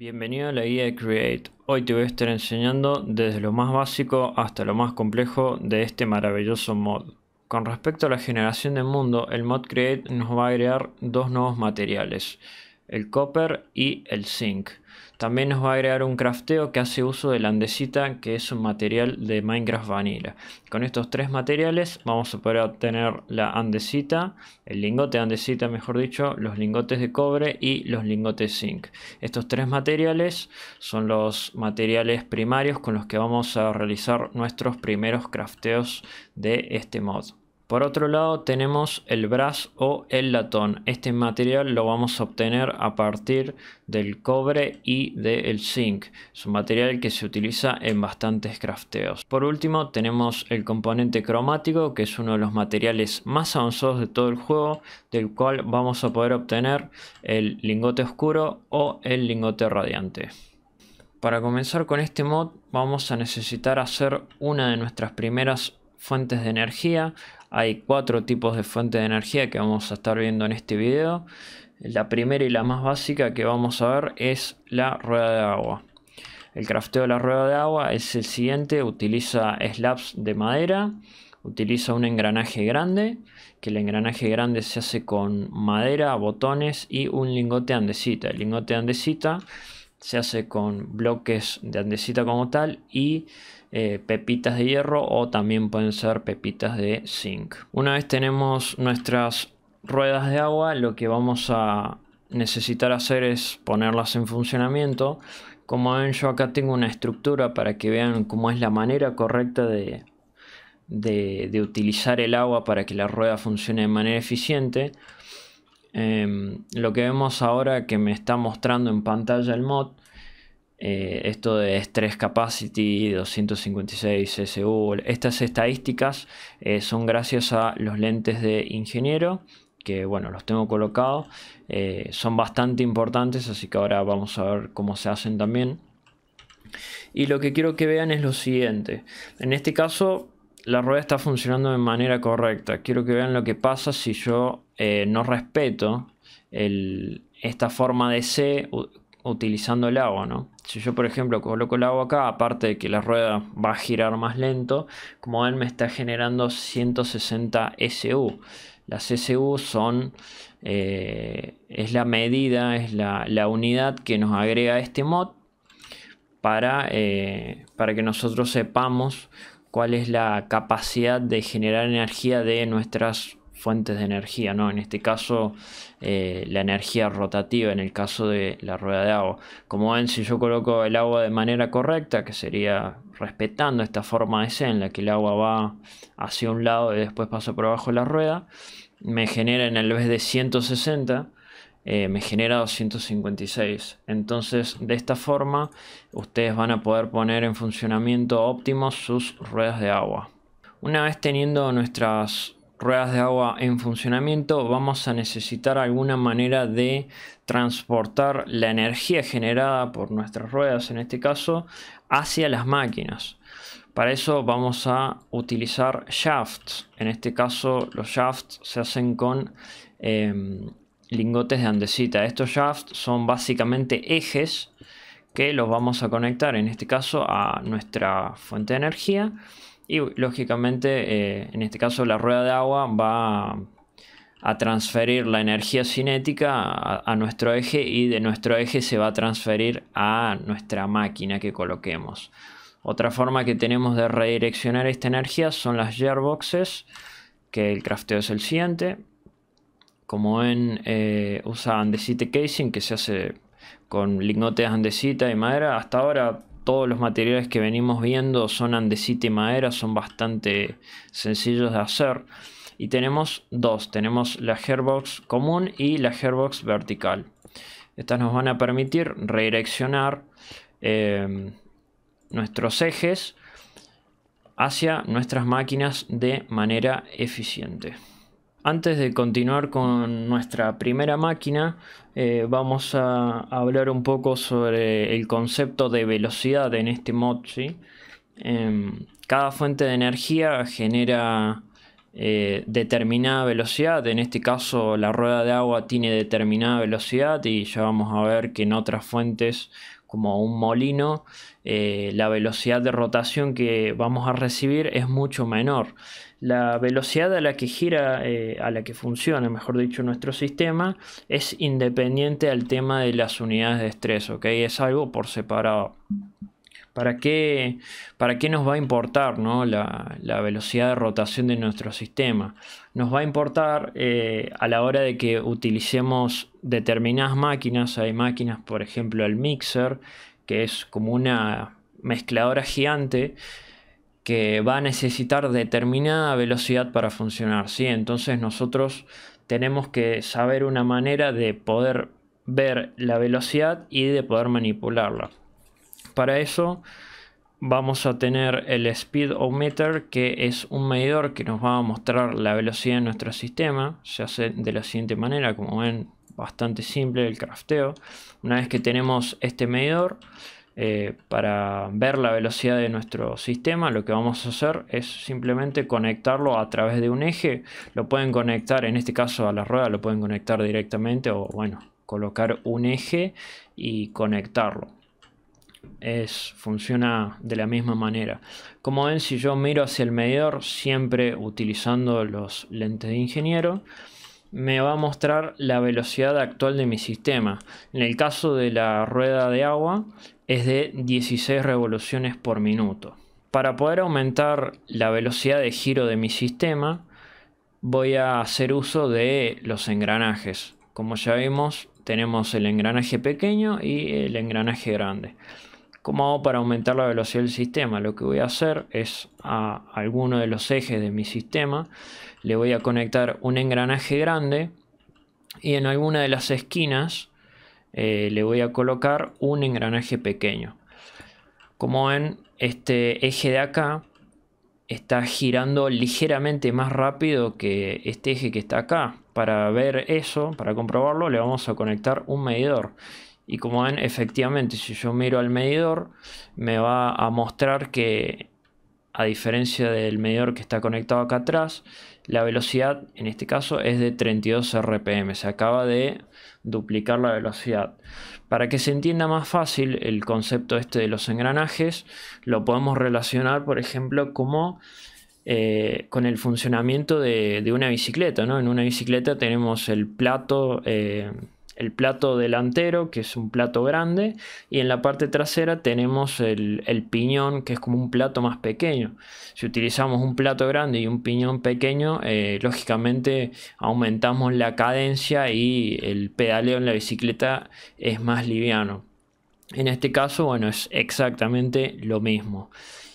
Bienvenido a la guía de Create. Hoy te voy a estar enseñando desde lo más básico hasta lo más complejo de este maravilloso mod. Con respecto a la generación de mundo, el mod Create nos va a agregar dos nuevos materiales, el copper y el zinc. También nos va a agregar un crafteo que hace uso de la andesita, que es un material de Minecraft Vanilla. Con estos tres materiales vamos a poder obtener la andesita, el lingote andesita mejor dicho, los lingotes de cobre y los lingotes zinc. Estos tres materiales son los materiales primarios con los que vamos a realizar nuestros primeros crafteos de este mod. Por otro lado tenemos el brass o el latón. Este material lo vamos a obtener a partir del cobre y del zinc. Es un material que se utiliza en bastantes crafteos. Por último tenemos el componente cromático que es uno de los materiales más avanzados de todo el juego del cual vamos a poder obtener el lingote oscuro o el lingote radiante. Para comenzar con este mod vamos a necesitar hacer una de nuestras primeras fuentes de energía hay cuatro tipos de fuente de energía que vamos a estar viendo en este video. La primera y la más básica que vamos a ver es la rueda de agua. El crafteo de la rueda de agua es el siguiente, utiliza slabs de madera, utiliza un engranaje grande, que el engranaje grande se hace con madera, botones y un lingote andesita. El lingote andesita se hace con bloques de andesita como tal y eh, pepitas de hierro o también pueden ser pepitas de zinc. Una vez tenemos nuestras ruedas de agua, lo que vamos a necesitar hacer es ponerlas en funcionamiento. Como ven, yo acá tengo una estructura para que vean cómo es la manera correcta de, de, utilizar el agua para que la rueda funcione de manera eficiente. Em, lo que vemos ahora que me está mostrando en pantalla el mod eh, esto de stress capacity, 256 SU, estas estadísticas eh, son gracias a los lentes de ingeniero que bueno, los tengo colocados, eh, son bastante importantes, así que ahora vamos a ver cómo se hacen también. Y lo que quiero que vean es lo siguiente, en este caso la rueda está funcionando de manera correcta, quiero que vean lo que pasa si yo no respeto esta forma de C utilizando el agua, ¿no? Si yo, por ejemplo, coloco el agua acá, aparte de que la rueda va a girar más lento, como ven, me está generando 160 SU. Las SU son, eh, es la medida, es la, unidad que nos agrega este mod para, eh, para que nosotros sepamos cuál es la capacidad de generar energía de nuestras fuentes de energía, ¿no? En este caso, eh, la energía rotativa, en el caso de la rueda de agua. Como ven, si yo coloco el agua de manera correcta, que sería respetando esta forma de C en la que el agua va hacia un lado y después pasa por abajo la rueda, me genera en el vez de 160 eh, me genera 256. Entonces, de esta forma, ustedes van a poder poner en funcionamiento óptimo sus ruedas de agua. Una vez teniendo nuestras ruedas de agua en funcionamiento, vamos a necesitar alguna manera de transportar la energía generada por nuestras ruedas, en este caso, hacia las máquinas. Para eso vamos a utilizar shafts. En este caso los shafts se hacen con em, lingotes de andesita. Estos shafts son básicamente ejes que los vamos a conectar, en este caso, a nuestra fuente de energía y lógicamente, eh, en este caso, la rueda de agua va a, transferir la energía cinética a, nuestro eje y de nuestro eje se va a transferir a nuestra máquina que coloquemos. Otra forma que tenemos de redireccionar esta energía son las gearboxes, que el crafteo es el siguiente. Como ven, eh, usa andesite casing que se hace con lingotes andesita y madera. Hasta ahora todos los materiales que venimos viendo son andesita y madera, son bastante sencillos de hacer. Y tenemos dos, tenemos la Hairbox común y la Hairbox vertical. Estas nos van a permitir redireccionar em, nuestros ejes hacia nuestras máquinas de manera eficiente. Antes de continuar con nuestra primera máquina, eh, vamos a hablar un poco sobre el concepto de velocidad en este mod. Em, cada fuente de energía genera eh, determinada velocidad, en este caso la rueda de agua tiene determinada velocidad y ya vamos a ver que en otras fuentes como un molino, eh, la velocidad de rotación que vamos a recibir es mucho menor la velocidad a la que gira, eh, a la que funciona, mejor dicho, nuestro sistema, es independiente al tema de las unidades de estrés, ¿ok? Es algo por separado. ¿Para qué, para qué nos va a importar ¿no? la, velocidad de rotación de nuestro sistema? Nos va a importar eh, a la hora de que utilicemos determinadas máquinas. Hay máquinas, por ejemplo, el mixer, que es como una mezcladora gigante que va a necesitar determinada velocidad para funcionar. ¿sí? Entonces nosotros tenemos que saber una manera de poder ver la velocidad y de poder manipularla. Para eso vamos a tener el speedometer que es un medidor que nos va a mostrar la velocidad de nuestro sistema. Se hace de la siguiente manera, como ven, bastante simple el crafteo. Una vez que tenemos este medidor, eh, para ver la velocidad de nuestro sistema lo que vamos a hacer es simplemente conectarlo a través de un eje lo pueden conectar en este caso a la rueda lo pueden conectar directamente o bueno colocar un eje y conectarlo es, funciona de la misma manera como ven si yo miro hacia el medidor siempre utilizando los lentes de ingeniero me va a mostrar la velocidad actual de mi sistema. En el caso de la rueda de agua, es de 16 revoluciones por minuto. Para poder aumentar la velocidad de giro de mi sistema, voy a hacer uso de los engranajes. Como ya vimos, tenemos el engranaje pequeño y el engranaje grande. ¿Cómo hago para aumentar la velocidad del sistema? Lo que voy a hacer es a alguno de los ejes de mi sistema le voy a conectar un engranaje grande y en alguna de las esquinas eh, le voy a colocar un engranaje pequeño. Como ven, este eje de acá está girando ligeramente más rápido que este eje que está acá. Para ver eso, para comprobarlo, le vamos a conectar un medidor. Y como ven, efectivamente, si yo miro al medidor, me va a mostrar que, a diferencia del medidor que está conectado acá atrás, la velocidad, en este caso, es de 32 RPM. Se acaba de duplicar la velocidad. Para que se entienda más fácil el concepto este de los engranajes, lo podemos relacionar, por ejemplo, como eh, con el funcionamiento de, una bicicleta. ¿no? En una bicicleta tenemos el plato eh, el plato delantero, que es un plato grande, y en la parte trasera tenemos el, piñón, que es como un plato más pequeño. Si utilizamos un plato grande y un piñón pequeño, eh, lógicamente aumentamos la cadencia y el pedaleo en la bicicleta es más liviano. En este caso, bueno, es exactamente lo mismo.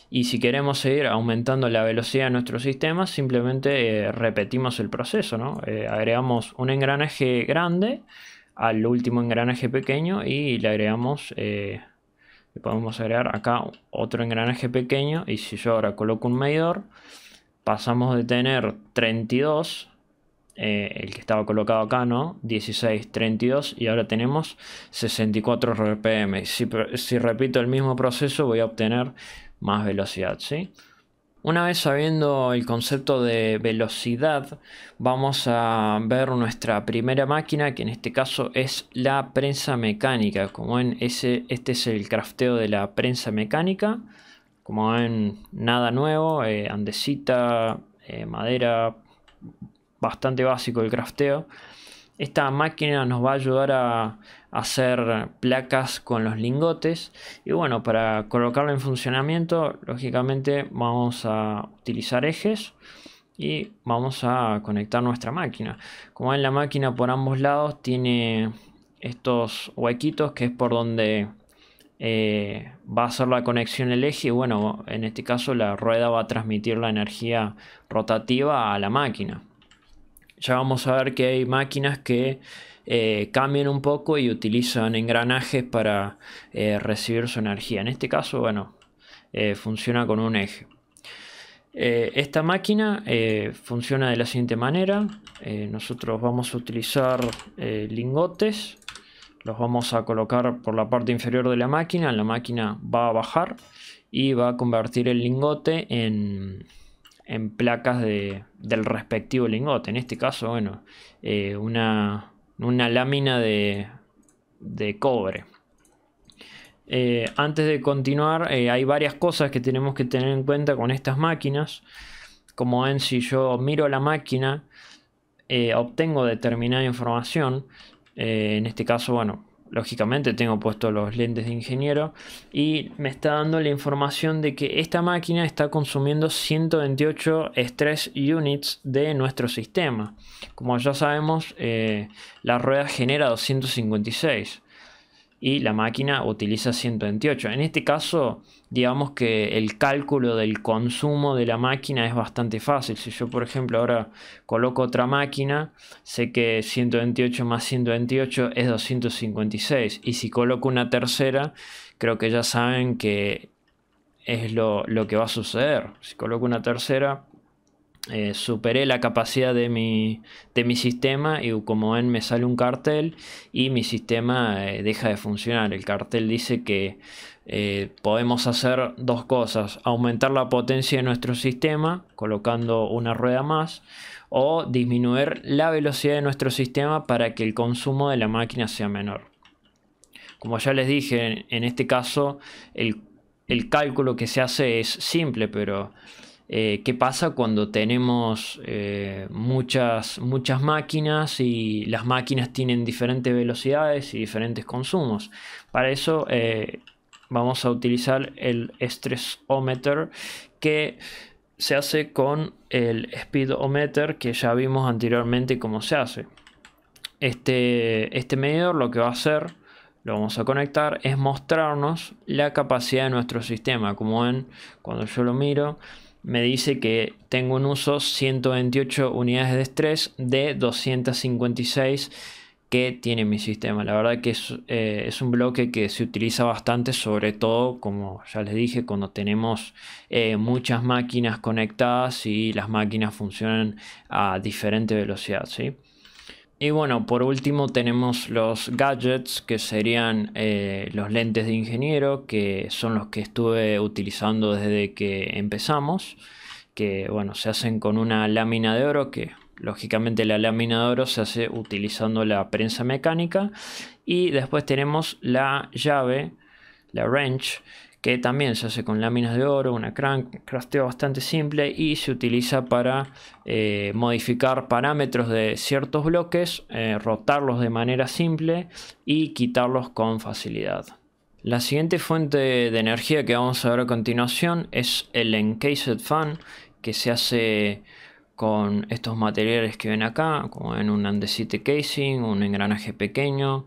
Y si queremos seguir aumentando la velocidad de nuestro sistema, simplemente eh, repetimos el proceso, ¿no? Eh, agregamos un engranaje grande al último engranaje pequeño y le agregamos, eh, le podemos agregar acá otro engranaje pequeño y si yo ahora coloco un medidor, pasamos de tener 32, eh, el que estaba colocado acá, ¿no? 16, 32 y ahora tenemos 64 RPM. Si, si repito el mismo proceso voy a obtener más velocidad, ¿sí? Una vez sabiendo el concepto de velocidad, vamos a ver nuestra primera máquina, que en este caso es la prensa mecánica. Como ven, ese, este es el crafteo de la prensa mecánica. Como ven, nada nuevo, eh, andesita, eh, madera, bastante básico el crafteo. Esta máquina nos va a ayudar a hacer placas con los lingotes. Y bueno, para colocarlo en funcionamiento, lógicamente vamos a utilizar ejes y vamos a conectar nuestra máquina. Como ven, la máquina por ambos lados tiene estos huequitos que es por donde eh, va a hacer la conexión el eje y bueno, en este caso la rueda va a transmitir la energía rotativa a la máquina. Ya vamos a ver que hay máquinas que eh, cambian un poco y utilizan engranajes para eh, recibir su energía. En este caso, bueno, eh, funciona con un eje. esta máquina funciona de la siguiente manera. nosotros vamos a utilizar lingotes. Los vamos a colocar por la parte inferior de la máquina. La máquina va a bajar y va a convertir el lingote en en placas del respectivo lingote. En este caso, bueno, eh, una, lámina de, cobre. Eh, antes de continuar, eh, hay varias cosas que tenemos que tener en cuenta con estas máquinas. Como ven, si yo miro la máquina, obtengo determinada información. en este caso, bueno, lógicamente tengo puesto los lentes de ingeniero y me está dando la información de que esta máquina está consumiendo 128 stress units de nuestro sistema. Como ya sabemos, eh, la rueda genera 256 y la máquina utiliza 128. En este caso, digamos que el cálculo del consumo de la máquina es bastante fácil. Si yo, por ejemplo, ahora coloco otra máquina, sé que 128 más 128 es 256. Y si coloco una tercera, creo que ya saben que es lo, lo que va a suceder. Si coloco una tercera, eh, superé la capacidad de mi, de mi sistema y como ven me sale un cartel y mi sistema eh, deja de funcionar. El cartel dice que eh, podemos hacer dos cosas, aumentar la potencia de nuestro sistema colocando una rueda más o disminuir la velocidad de nuestro sistema para que el consumo de la máquina sea menor. Como ya les dije, en, este caso el, el cálculo que se hace es simple, pero eh, qué pasa cuando tenemos eh, muchas, muchas máquinas y las máquinas tienen diferentes velocidades y diferentes consumos. Para eso eh, vamos a utilizar el stressometer que se hace con el speedometer que ya vimos anteriormente cómo se hace. Este, este medidor lo que va a hacer lo vamos a conectar es mostrarnos la capacidad de nuestro sistema como ven cuando yo lo miro me dice que tengo un uso 128 unidades de estrés de 256 que tiene mi sistema. La verdad que eh, es, un bloque que se utiliza bastante, sobre todo, como ya les dije, cuando tenemos eh, muchas máquinas conectadas y las máquinas funcionan a diferente velocidad. ¿sí? Y bueno, por último tenemos los gadgets, que serían eh, los lentes de ingeniero, que son los que estuve utilizando desde que empezamos, que bueno, se hacen con una lámina de oro, que lógicamente la lámina de oro se hace utilizando la prensa mecánica. Y después tenemos la llave, la wrench, que también se hace con láminas de oro, una crank, crafteo bastante simple y se utiliza para eh, modificar parámetros de ciertos bloques, eh, rotarlos de manera simple y quitarlos con facilidad. La siguiente fuente de energía que vamos a ver a continuación es el Encased Fan que se hace con estos materiales que ven acá, como en un andesite casing, un engranaje pequeño,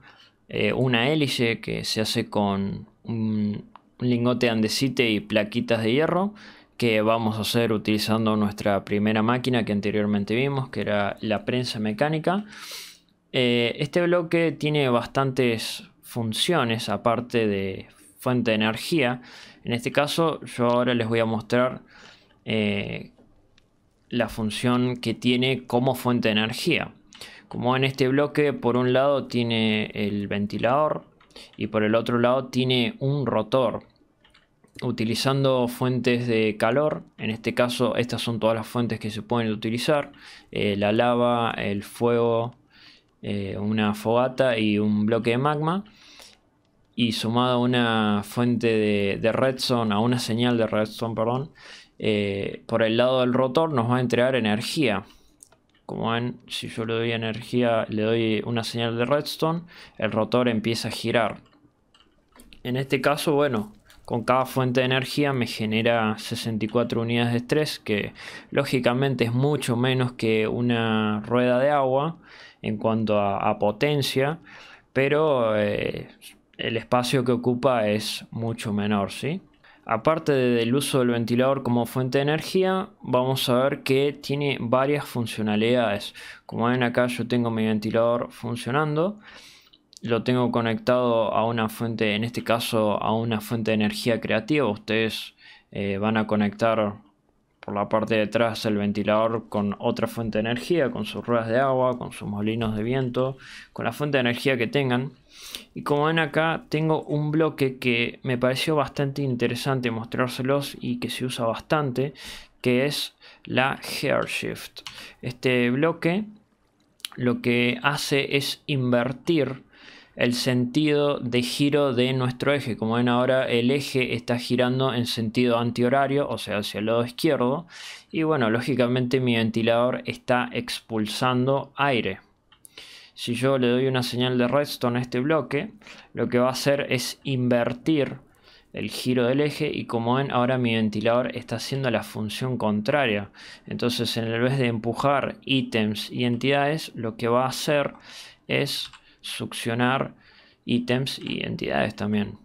eh, una hélice que se hace con un lingote andesite y plaquitas de hierro que vamos a hacer utilizando nuestra primera máquina que anteriormente vimos, que era la prensa mecánica. Eh, este bloque tiene bastantes funciones aparte de fuente de energía. En este caso yo ahora les voy a mostrar eh, la función que tiene como fuente de energía. Como en este bloque por un lado tiene el ventilador, y por el otro lado tiene un rotor utilizando fuentes de calor, en este caso estas son todas las fuentes que se pueden utilizar, eh, la lava, el fuego, eh, una fogata y un bloque de magma, y sumado a una fuente de, redstone, a una señal de redstone, perdón, eh, por el lado del rotor nos va a entregar energía, como ven, si yo le doy energía, le doy una señal de redstone, el rotor empieza a girar. En este caso, bueno, con cada fuente de energía me genera 64 unidades de estrés, que lógicamente es mucho menos que una rueda de agua en cuanto a, potencia, pero eh, el espacio que ocupa es mucho menor, ¿sí? Aparte del uso del ventilador como fuente de energía, vamos a ver que tiene varias funcionalidades. Como ven acá yo tengo mi ventilador funcionando. Lo tengo conectado a una fuente, en este caso a una fuente de energía creativa. Ustedes eh, van a conectar por la parte de atrás el ventilador con otra fuente de energía, con sus ruedas de agua, con sus molinos de viento, con la fuente de energía que tengan. Y como ven acá tengo un bloque que me pareció bastante interesante mostrárselos y que se usa bastante, que es la Hair Shift. Este bloque lo que hace es invertir el sentido de giro de nuestro eje. Como ven ahora, el eje está girando en sentido antihorario, o sea, hacia el lado izquierdo. Y bueno, lógicamente mi ventilador está expulsando aire. Si yo le doy una señal de redstone a este bloque, lo que va a hacer es invertir el giro del eje y como ven ahora mi ventilador está haciendo la función contraria entonces en vez de empujar ítems y entidades lo que va a hacer es succionar ítems y entidades también.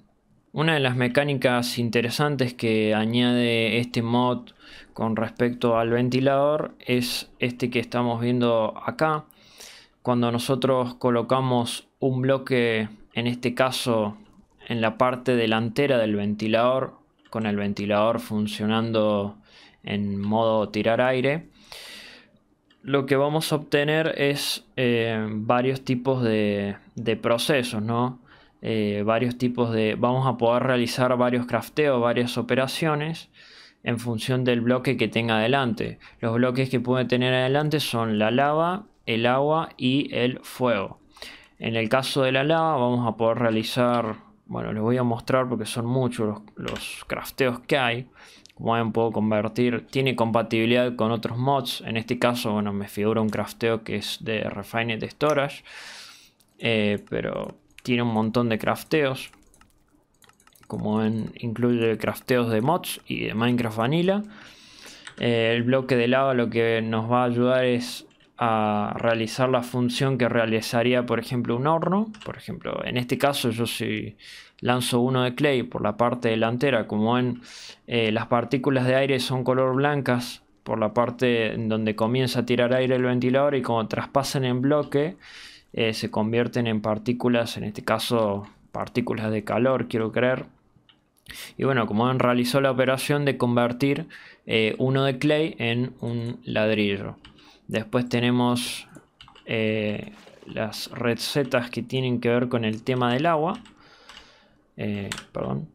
Una de las mecánicas interesantes que añade este mod con respecto al ventilador es este que estamos viendo acá. Cuando nosotros colocamos un bloque, en este caso en la parte delantera del ventilador, con el ventilador funcionando en modo tirar aire, lo que vamos a obtener es eh, varios tipos de, procesos, eh, varios tipos de... Vamos a poder realizar varios crafteos, varias operaciones en función del bloque que tenga adelante. Los bloques que puede tener adelante son la lava, el agua y el fuego. En el caso de la lava vamos a poder realizar... Bueno, les voy a mostrar porque son muchos los, los crafteos que hay como ven puedo convertir, tiene compatibilidad con otros mods, en este caso bueno me figura un crafteo que es de Refined Storage, eh, pero tiene un montón de crafteos, como ven incluye crafteos de mods y de Minecraft Vanilla. Eh, el bloque de lava lo que nos va a ayudar es a realizar la función que realizaría por ejemplo un horno, por ejemplo en este caso yo si lanzo uno de clay por la parte delantera, como ven eh, las partículas de aire son color blancas por la parte donde comienza a tirar aire el ventilador y como traspasan en bloque eh, se convierten en partículas, en este caso partículas de calor, quiero creer. Y bueno, como ven, realizó la operación de convertir eh, uno de clay en un ladrillo. Después tenemos las recetas que tienen que ver con el tema del agua. Eh, perdón,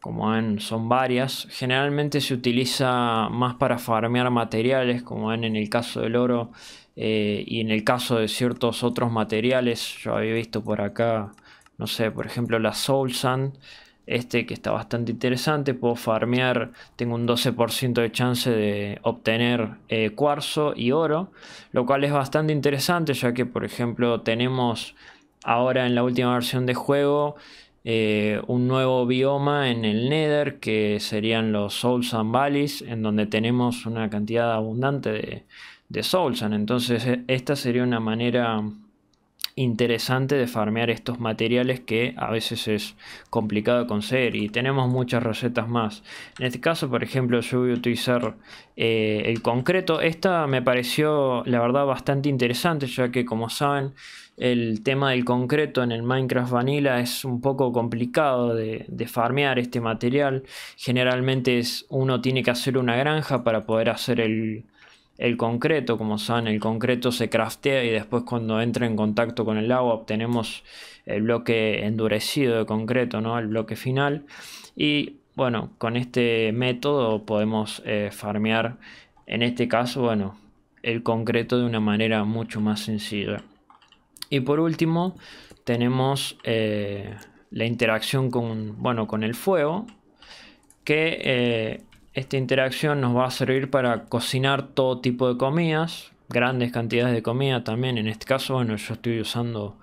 como ven son varias, generalmente se utiliza más para farmear materiales, como ven en el caso del oro eh, y en el caso de ciertos otros materiales, yo había visto por acá, no sé, por ejemplo la Soul Sand, este que está bastante interesante, puedo farmear, tengo un 12% de chance de obtener eh, cuarzo y oro, lo cual es bastante interesante ya que por ejemplo tenemos ahora en la última versión de juego eh, un nuevo bioma en el Nether, que serían los Souls and Valleys, en donde tenemos una cantidad abundante de, de sand Entonces, e, esta sería una manera interesante de farmear estos materiales que a veces es complicado conseguir y tenemos muchas recetas más en este caso por ejemplo yo voy a utilizar eh, el concreto esta me pareció la verdad bastante interesante ya que como saben el tema del concreto en el Minecraft Vanilla es un poco complicado de, farmear este material. Generalmente es, uno tiene que hacer una granja para poder hacer el, concreto. Como saben, el concreto se craftea y después cuando entra en contacto con el agua obtenemos el bloque endurecido de concreto, ¿no? el bloque final. Y bueno, con este método podemos eh, farmear, en este caso, bueno, el concreto de una manera mucho más sencilla. Y por último, tenemos eh, la interacción con, bueno, con el fuego, que eh, esta interacción nos va a servir para cocinar todo tipo de comidas, grandes cantidades de comida también. En este caso, bueno, yo estoy usando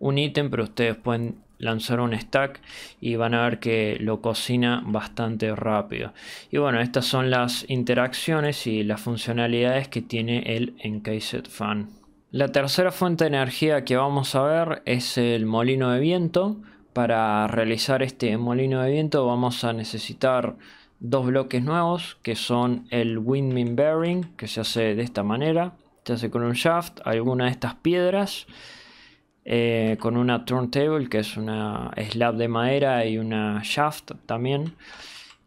un ítem, pero ustedes pueden lanzar un stack y van a ver que lo cocina bastante rápido. Y bueno, estas son las interacciones y las funcionalidades que tiene el Encased Fan. La tercera fuente de energía que vamos a ver es el molino de viento. Para realizar este molino de viento vamos a necesitar dos bloques nuevos que son el windmill bearing que se hace de esta manera. Se hace con un shaft, alguna de estas piedras. Eh, con una turntable que es una slab de madera y una shaft también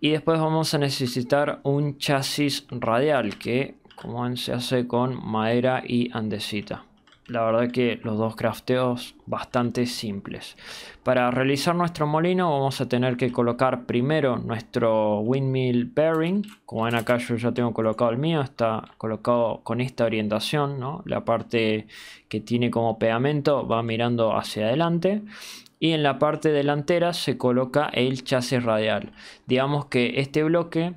y después vamos a necesitar un chasis radial que como se hace con madera y andesita. La verdad que los dos crafteos bastante simples. Para realizar nuestro molino vamos a tener que colocar primero nuestro windmill bearing. Como ven acá yo ya tengo colocado el mío, está colocado con esta orientación. La parte que tiene como pegamento va mirando hacia adelante y en la parte delantera se coloca el chasis radial. Digamos que este bloque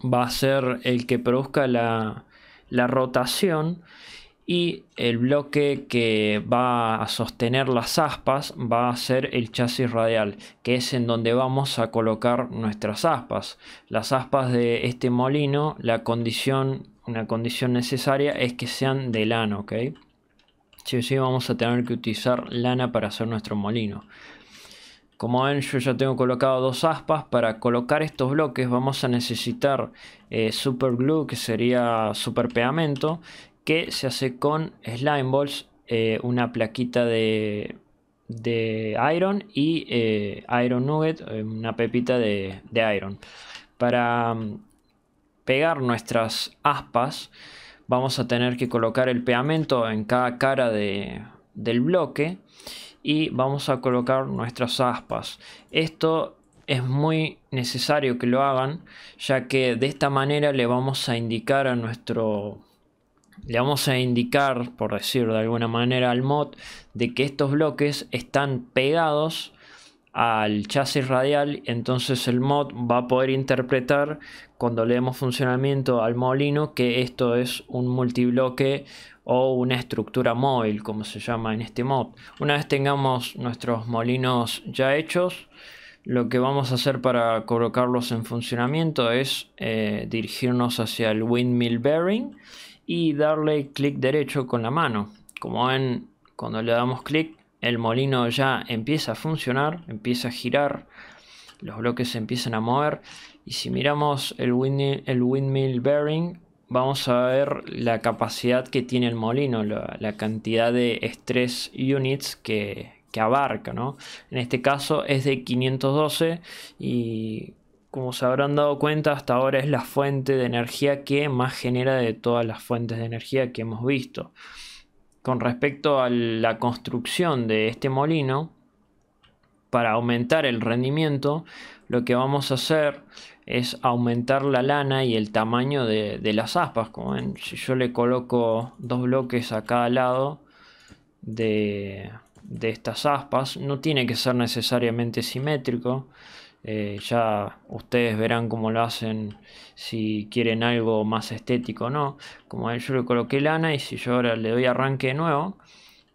va a ser el que produzca la, la rotación y el bloque que va a sostener las aspas va a ser el chasis radial, que es en donde vamos a colocar nuestras aspas. Las aspas de este molino, la condición, una condición necesaria es que sean de lana, ¿ok? Sí, vamos a tener que utilizar lana para hacer nuestro molino. Como ven yo ya tengo colocado dos aspas, para colocar estos bloques vamos a necesitar eh, super glue que sería super pegamento que se hace con slime balls, eh, una plaquita de, iron y eh, iron nugget, una pepita de, iron. Para mm, pegar nuestras aspas vamos a tener que colocar el pegamento en cada cara del bloque y vamos a colocar nuestras aspas. Esto es muy necesario que lo hagan ya que de esta manera le vamos a indicar a nuestro le vamos a indicar por decir de alguna manera al mod de que estos bloques están pegados al chasis radial entonces el mod va a poder interpretar cuando le demos funcionamiento al molino que esto es un multibloque o una estructura móvil, como se llama en este mod. Una vez tengamos nuestros molinos ya hechos, lo que vamos a hacer para colocarlos en funcionamiento es eh, dirigirnos hacia el windmill bearing y darle clic derecho con la mano. Como ven, cuando le damos clic, el molino ya empieza a funcionar, empieza a girar, los bloques se empiezan a mover. Y si miramos el windmill bearing, vamos a ver la capacidad que tiene el molino, la, cantidad de stress units que, que abarca, En este caso es de 512 y como se habrán dado cuenta hasta ahora es la fuente de energía que más genera de todas las fuentes de energía que hemos visto. Con respecto a la construcción de este molino, para aumentar el rendimiento, lo que vamos a hacer es aumentar la lana y el tamaño de, las aspas. Como ven, si yo le coloco dos bloques a cada lado de, estas aspas, no tiene que ser necesariamente simétrico. Eh, ya ustedes verán cómo lo hacen si quieren algo más estético o no. Como ven, yo le coloqué lana y si yo ahora le doy arranque de nuevo,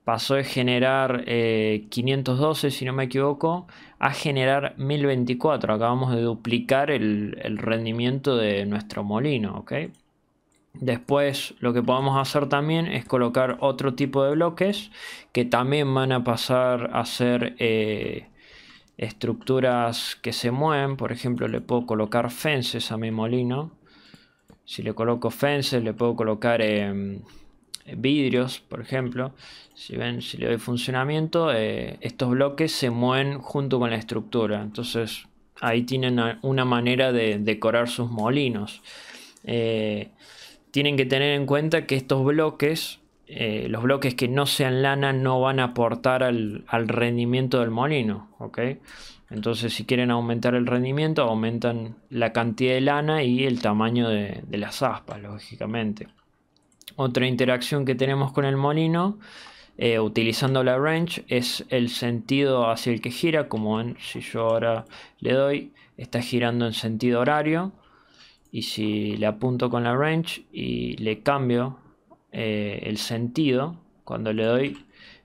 pasó de generar 512, eh, si no me equivoco, a generar 1024. Acabamos de duplicar el, rendimiento de nuestro molino, ¿ok? Después lo que podemos hacer también es colocar otro tipo de bloques que también van a pasar a ser eh, estructuras que se mueven. Por ejemplo, le puedo colocar fences a mi molino. Si le coloco fences, le puedo colocar... Em, vidrios, por ejemplo, si ven, si le doy funcionamiento, eh, estos bloques se mueven junto con la estructura. Entonces ahí tienen una manera de decorar sus molinos. Eh, tienen que tener en cuenta que estos bloques, eh, los bloques que no sean lana, no van a aportar al, rendimiento del molino. ok Entonces, si quieren aumentar el rendimiento, aumentan la cantidad de lana y el tamaño de las aspas, lógicamente. Otra interacción que tenemos con el molino, eh, utilizando la range, es el sentido hacia el que gira, como ven, si yo ahora le doy, está girando en sentido horario. Y si le apunto con la range y le cambio eh, el sentido, cuando le doy,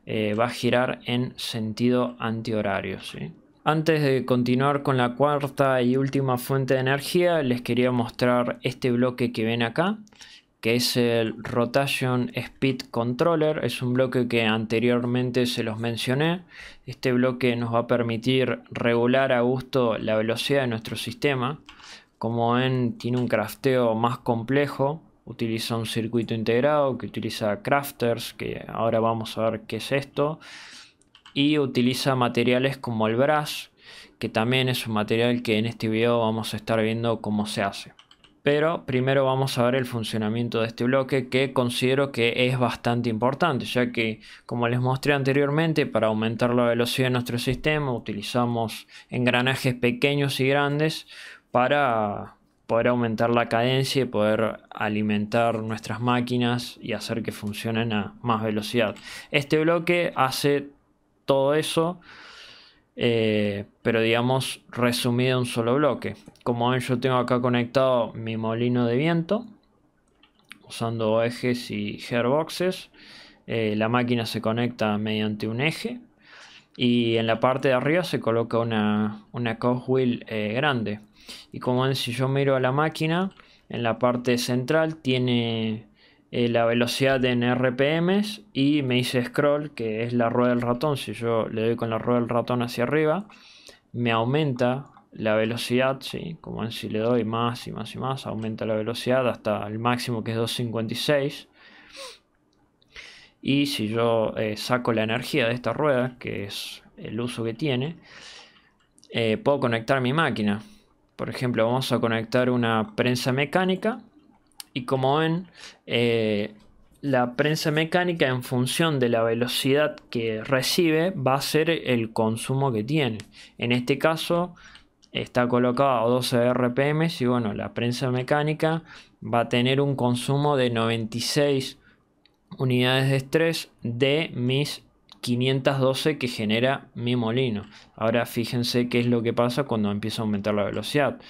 eh, va a girar en sentido antihorario. Antes de continuar con la cuarta y última fuente de energía, les quería mostrar este bloque que ven acá que es el Rotation Speed Controller. Es un bloque que anteriormente se los mencioné. Este bloque nos va a permitir regular a gusto la velocidad de nuestro sistema. Como ven, tiene un crafteo más complejo. Utiliza un circuito integrado que utiliza crafters, que ahora vamos a ver qué es esto. Y utiliza materiales como el brass, que también es un material que en este video vamos a estar viendo cómo se hace pero primero vamos a ver el funcionamiento de este bloque que considero que es bastante importante, ya que como les mostré anteriormente, para aumentar la velocidad de nuestro sistema utilizamos engranajes pequeños y grandes para poder aumentar la cadencia y poder alimentar nuestras máquinas y hacer que funcionen a más velocidad. Este bloque hace todo eso eh, pero digamos resumido en un solo bloque. Como ven yo tengo acá conectado mi molino de viento, usando ejes y gearboxes. Eh, la máquina se conecta mediante un eje y en la parte de arriba se coloca una, una eh, grande. Y como ven si yo miro a la máquina, en la parte central tiene eh, la velocidad en RPMs y me dice scroll, que es la rueda del ratón. Si yo le doy con la rueda del ratón hacia arriba, me aumenta la velocidad, ¿sí? como si le doy más y más y más, aumenta la velocidad hasta el máximo que es 256. Y si yo eh, saco la energía de esta rueda, que es el uso que tiene, eh, puedo conectar mi máquina. Por ejemplo, vamos a conectar una prensa mecánica y como ven, eh, la prensa mecánica en función de la velocidad que recibe va a ser el consumo que tiene. En este caso está colocado a 12 RPM y bueno, la prensa mecánica va a tener un consumo de 96 unidades de estrés de mis 512 que genera mi molino. Ahora fíjense qué es lo que pasa cuando empiezo a aumentar la velocidad.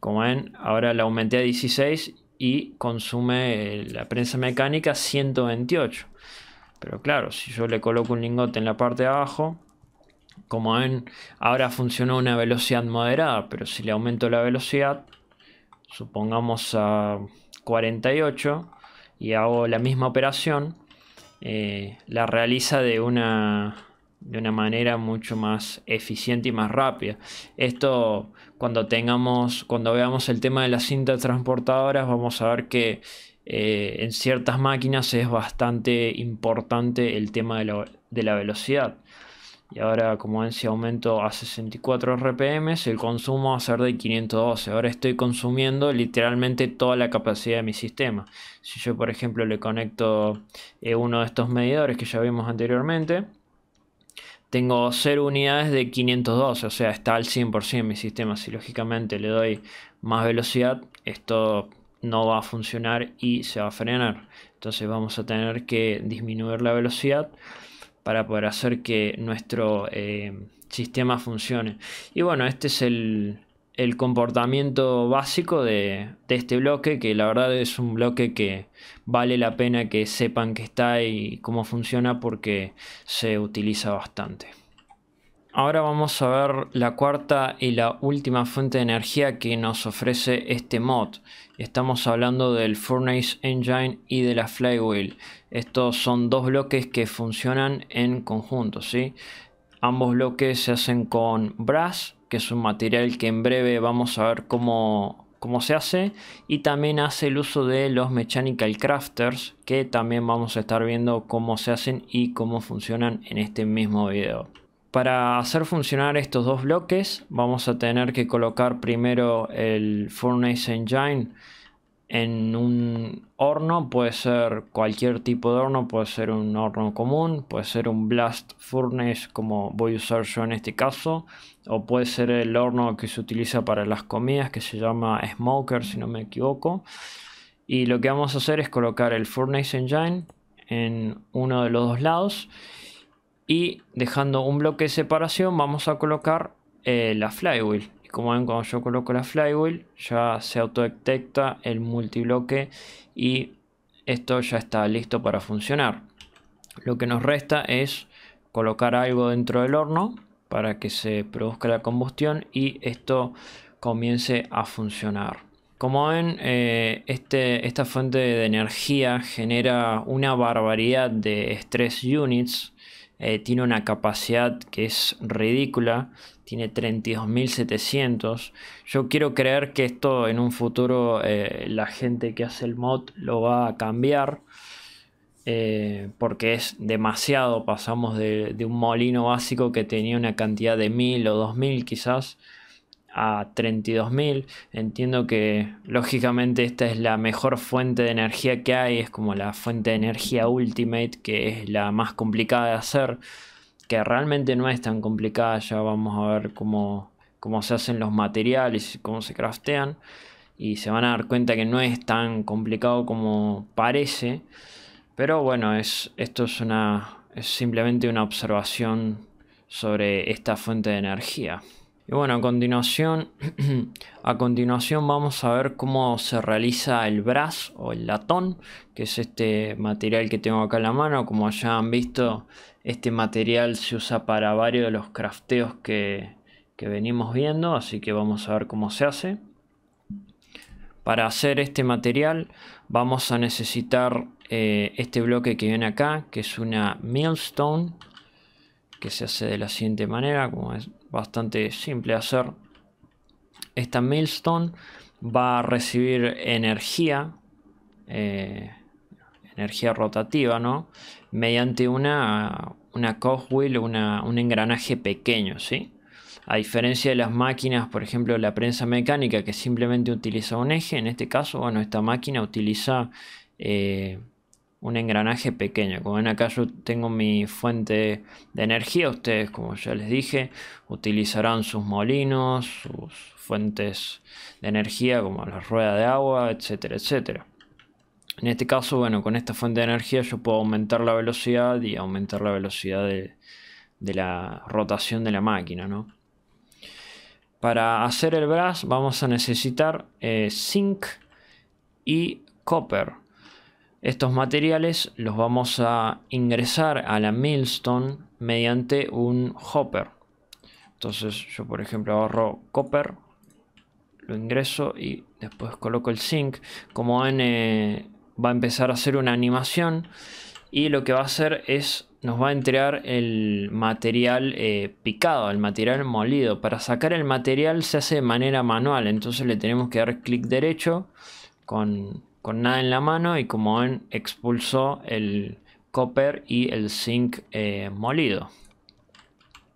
Como ven, ahora la aumenté a 16 y consume la prensa mecánica 128. Pero claro, si yo le coloco un lingote en la parte de abajo, como ven, ahora funcionó una velocidad moderada, pero si le aumento la velocidad, supongamos a 48 y hago la misma operación, eh, la realiza de una de una manera mucho más eficiente y más rápida. Esto cuando tengamos, cuando veamos el tema de las cintas transportadoras, vamos a ver que eh, en ciertas máquinas es bastante importante el tema de la, velocidad. Y ahora, como ven, si aumento a 64 RPM, el consumo va a ser de 512. Ahora estoy consumiendo literalmente toda la capacidad de mi sistema. Si yo, por ejemplo, le conecto eh, uno de estos medidores que ya vimos anteriormente, tengo 0 unidades de 512, o sea, está al 100% mi sistema. Si lógicamente le doy más velocidad, esto no va a funcionar y se va a frenar. Entonces vamos a tener que disminuir la velocidad para poder hacer que nuestro eh, sistema funcione. Y bueno, este es el, el comportamiento básico de, este bloque, que la verdad es un bloque que vale la pena que sepan que está y cómo funciona porque se utiliza bastante. Ahora vamos a ver la cuarta y la última fuente de energía que nos ofrece este mod. Estamos hablando del Furnace Engine y de la Flywheel. Estos son dos bloques que funcionan en conjunto. ¿sí? Ambos bloques se hacen con brass que es un material que en breve vamos a ver cómo, cómo se hace. Y también hace el uso de los Mechanical Crafters, que también vamos a estar viendo cómo se hacen y cómo funcionan en este mismo video. Para hacer funcionar estos dos bloques vamos a tener que colocar primero el Furnace Engine en un horno, puede ser cualquier tipo de horno, puede ser un horno común, puede ser un blast furnace como voy a usar yo en este caso, o puede ser el horno que se utiliza para las comidas que se llama smoker si no me equivoco. Y lo que vamos a hacer es colocar el furnace engine en uno de los dos lados y dejando un bloque de separación vamos a colocar eh, la flywheel como ven cuando yo coloco la flywheel ya se autodetecta el multibloque y esto ya está listo para funcionar. Lo que nos resta es colocar algo dentro del horno para que se produzca la combustión y esto comience a funcionar. Como ven, eh, este, esta fuente de energía genera una barbaridad de stress units eh, tiene una capacidad que es ridícula, tiene 32.700. Yo quiero creer que esto en un futuro eh, la gente que hace el mod lo va a cambiar. Eh, porque es demasiado, pasamos de, de, un molino básico que tenía una cantidad de 1000 o 2000 quizás a 32.000. Entiendo que lógicamente esta es la mejor fuente de energía que hay, es como la fuente de energía ultimate, que es la más complicada de hacer, que realmente no es tan complicada, ya vamos a ver cómo, cómo se hacen los materiales y cómo se craftean. Y se van a dar cuenta que no es tan complicado como parece. Pero bueno, es, esto es, una, es simplemente una observación sobre esta fuente de energía. Y bueno, a continuación, a continuación vamos a ver cómo se realiza el brass o el latón, que es este material que tengo acá en la mano. Como ya han visto, este material se usa para varios de los crafteos que, venimos viendo, así que vamos a ver cómo se hace. Para hacer este material vamos a necesitar eh, este bloque que viene acá, que es una millstone, que se hace de la siguiente manera, como es, bastante simple hacer. Esta milestone va a recibir energía, eh, energía rotativa, ¿no? Mediante una, una cogwheel, una, un engranaje pequeño, ¿sí? A diferencia de las máquinas, por ejemplo, la prensa mecánica que simplemente utiliza un eje, en este caso, bueno, esta máquina utiliza eh, un engranaje pequeño. Como ven acá yo tengo mi fuente de energía. Ustedes, como ya les dije, utilizarán sus molinos, sus fuentes de energía como la rueda de agua, etcétera, etcétera. En este caso, bueno, con esta fuente de energía yo puedo aumentar la velocidad y aumentar la velocidad de, la rotación de la máquina, ¿no? Para hacer el brass vamos a necesitar eh, zinc y copper. Estos materiales los vamos a ingresar a la millstone mediante un hopper. Entonces yo por ejemplo agarro copper, lo ingreso y después coloco el zinc. Como ven eh, va a empezar a hacer una animación y lo que va a hacer es nos va a entregar el material eh, picado, el material molido. Para sacar el material se hace de manera manual, entonces le tenemos que dar clic derecho con con nada en la mano y como ven expulsó el copper y el zinc eh, molido.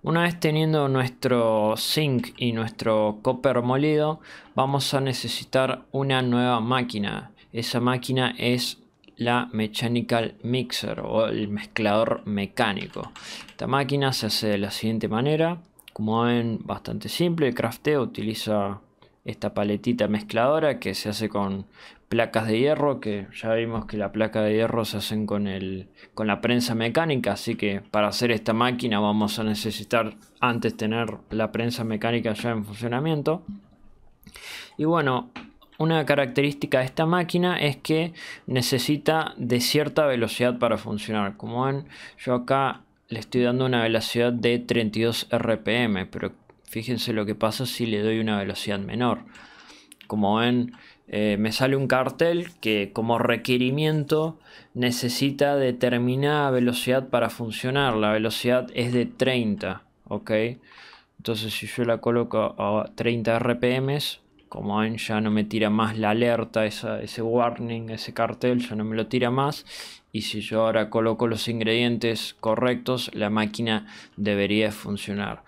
Una vez teniendo nuestro zinc y nuestro copper molido vamos a necesitar una nueva máquina. Esa máquina es la Mechanical Mixer o el mezclador mecánico. Esta máquina se hace de la siguiente manera. Como ven bastante simple el crafteo utiliza esta paletita mezcladora que se hace con placas de hierro, que ya vimos que la placa de hierro se hacen con, el, con la prensa mecánica, así que para hacer esta máquina vamos a necesitar antes tener la prensa mecánica ya en funcionamiento. Y bueno, una característica de esta máquina es que necesita de cierta velocidad para funcionar. Como ven, yo acá le estoy dando una velocidad de 32 RPM, pero fíjense lo que pasa si le doy una velocidad menor. Como ven, eh, me sale un cartel que como requerimiento necesita determinada velocidad para funcionar. La velocidad es de 30, ¿ok? Entonces si yo la coloco a 30 RPM, como ven ya no me tira más la alerta, ese warning, ese cartel ya no me lo tira más. Y si yo ahora coloco los ingredientes correctos, la máquina debería funcionar.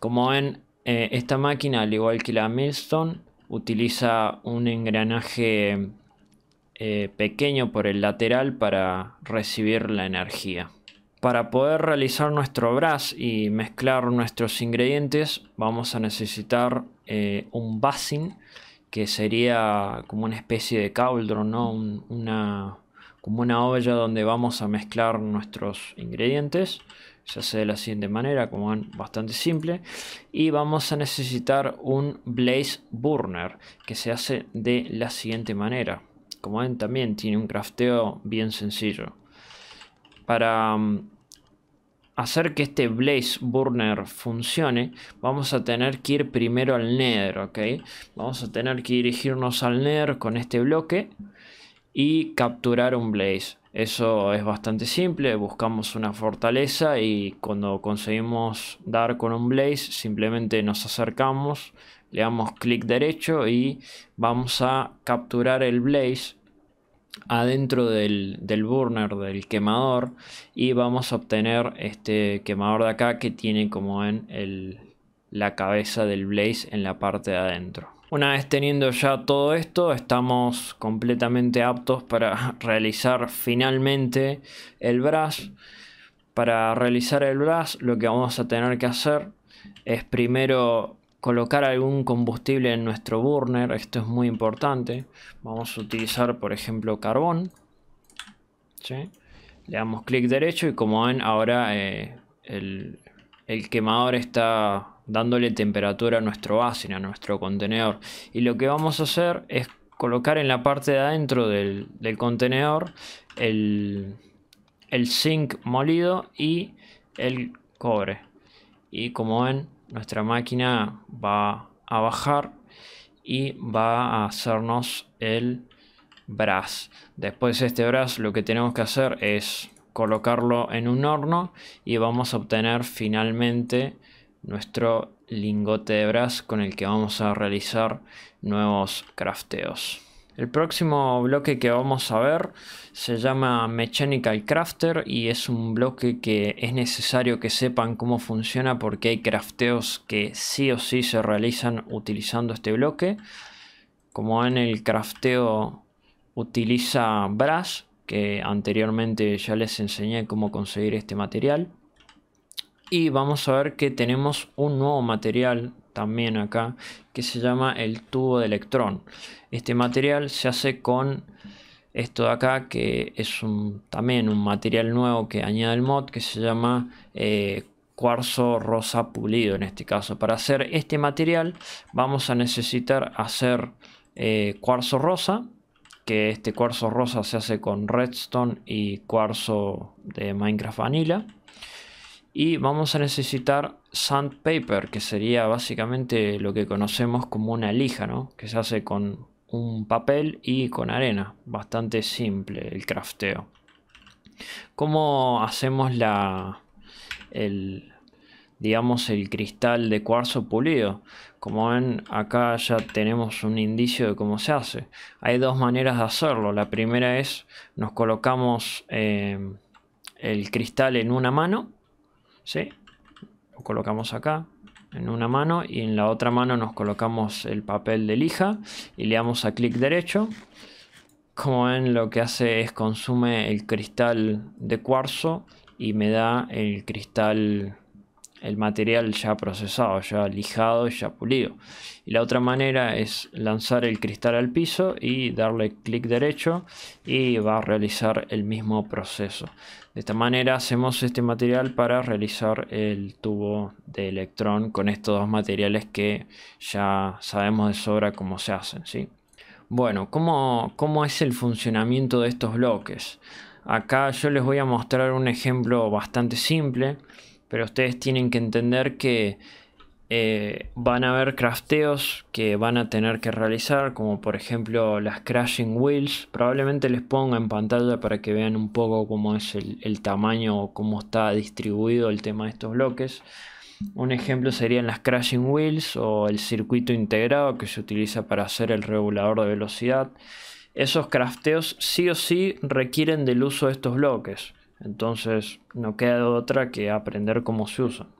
Como ven, eh, esta máquina, al igual que la Milstone utiliza un engranaje eh, pequeño por el lateral para recibir la energía. Para poder realizar nuestro brass y mezclar nuestros ingredientes vamos a necesitar eh, un basin que sería como una especie de cauldron, una, como una olla donde vamos a mezclar nuestros ingredientes se hace de la siguiente manera, como ven, bastante simple. Y vamos a necesitar un Blaze Burner, que se hace de la siguiente manera. Como ven, también tiene un crafteo bien sencillo. Para mm, hacer que este Blaze Burner funcione, vamos a tener que ir primero al Nether, ¿ok? Vamos a tener que dirigirnos al Nether con este bloque y capturar un Blaze. Eso es bastante simple, buscamos una fortaleza y cuando conseguimos dar con un blaze simplemente nos acercamos, le damos clic derecho y vamos a capturar el blaze adentro del, burner, del quemador y vamos a obtener este quemador de acá que tiene como en la cabeza del blaze en la parte de adentro. Una vez teniendo ya todo esto, estamos completamente aptos para realizar finalmente el brass. Para realizar el brass, lo que vamos a tener que hacer es primero colocar algún combustible en nuestro burner. Esto es muy importante. Vamos a utilizar, por ejemplo, carbón. Le damos clic derecho y como ven, ahora eh, el, el quemador está dándole temperatura a nuestro asin, a nuestro contenedor. Y lo que vamos a hacer es colocar en la parte de adentro del, contenedor el, el zinc molido y el cobre. Y como ven, nuestra máquina va a bajar y va a hacernos el brass. Después de este brass lo que tenemos que hacer es colocarlo en un horno y vamos a obtener finalmente nuestro lingote de brass con el que vamos a realizar nuevos crafteos. El próximo bloque que vamos a ver se llama Mechanical Crafter y es un bloque que es necesario que sepan cómo funciona porque hay crafteos que sí o sí se realizan utilizando este bloque. Como ven el crafteo utiliza brass que anteriormente ya les enseñé cómo conseguir este material. Y vamos a ver que tenemos un nuevo material también acá que se llama el tubo de electrón. Este material se hace con esto de acá que es un, también un material nuevo que añade el mod que se llama eh, cuarzo rosa pulido en este caso. Para hacer este material vamos a necesitar hacer eh, cuarzo rosa que este cuarzo rosa se hace con redstone y cuarzo de Minecraft Vanilla y vamos a necesitar sandpaper, que sería básicamente lo que conocemos como una lija, Que se hace con un papel y con arena. Bastante simple el crafteo. ¿Cómo hacemos la, el, digamos, el cristal de cuarzo pulido? Como ven, acá ya tenemos un indicio de cómo se hace. Hay dos maneras de hacerlo. La primera es, nos colocamos eh, el cristal en una mano ¿sí? Lo colocamos acá en una mano y en la otra mano nos colocamos el papel de lija y le damos a clic derecho. Como ven lo que hace es consume el cristal de cuarzo y me da el cristal, el material ya procesado, ya lijado, ya pulido. Y la otra manera es lanzar el cristal al piso y darle clic derecho y va a realizar el mismo proceso. De esta manera hacemos este material para realizar el tubo de electrón con estos dos materiales que ya sabemos de sobra cómo se hacen. ¿sí? Bueno, ¿cómo es el funcionamiento de estos bloques? Acá yo les voy a mostrar un ejemplo bastante simple, pero ustedes tienen que entender que eh, van a haber crafteos que van a tener que realizar, como por ejemplo las crashing wheels. Probablemente les ponga en pantalla para que vean un poco cómo es el, el tamaño o cómo está distribuido el tema de estos bloques. Un ejemplo serían las crashing wheels o el circuito integrado que se utiliza para hacer el regulador de velocidad. Esos crafteos sí o sí requieren del uso de estos bloques. Entonces no queda otra que aprender cómo se usan.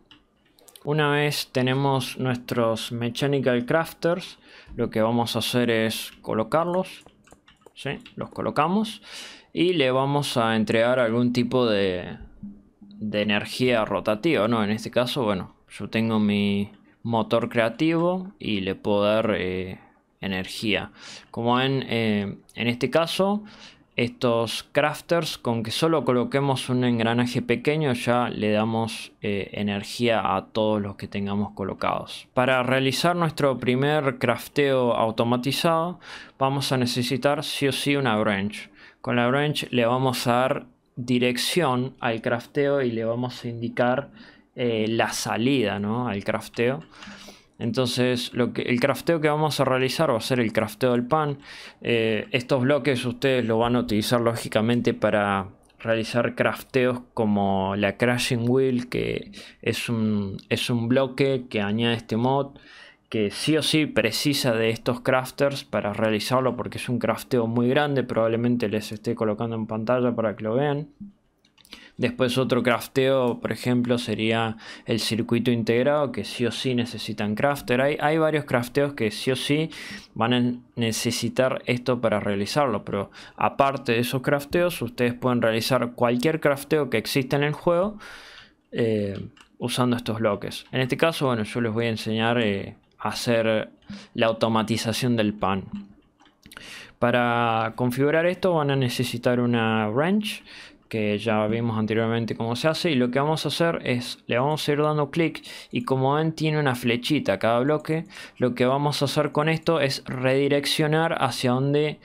Una vez tenemos nuestros Mechanical Crafters, lo que vamos a hacer es colocarlos. ¿sí? Los colocamos y le vamos a entregar algún tipo de, de energía rotativa. ¿no? En este caso, bueno, yo tengo mi motor creativo y le puedo dar eh, energía. Como ven, eh, en este caso estos crafters con que solo coloquemos un engranaje pequeño ya le damos eh, energía a todos los que tengamos colocados. Para realizar nuestro primer crafteo automatizado vamos a necesitar sí o sí una branch. Con la branch le vamos a dar dirección al crafteo y le vamos a indicar eh, la salida ¿no? al crafteo. Entonces lo que, el crafteo que vamos a realizar va a ser el crafteo del pan. Eh, estos bloques ustedes lo van a utilizar lógicamente para realizar crafteos como la crashing wheel que es un, es un bloque que añade este mod que sí o sí precisa de estos crafters para realizarlo porque es un crafteo muy grande probablemente les esté colocando en pantalla para que lo vean Después otro crafteo, por ejemplo, sería el circuito integrado, que sí o sí necesitan crafter. Hay, hay varios crafteos que sí o sí van a necesitar esto para realizarlo, pero aparte de esos crafteos, ustedes pueden realizar cualquier crafteo que exista en el juego eh, usando estos bloques. En este caso, bueno, yo les voy a enseñar eh, a hacer la automatización del pan. Para configurar esto van a necesitar una wrench que ya vimos anteriormente cómo se hace y lo que vamos a hacer es le vamos a ir dando clic y como ven tiene una flechita cada bloque lo que vamos a hacer con esto es redireccionar hacia donde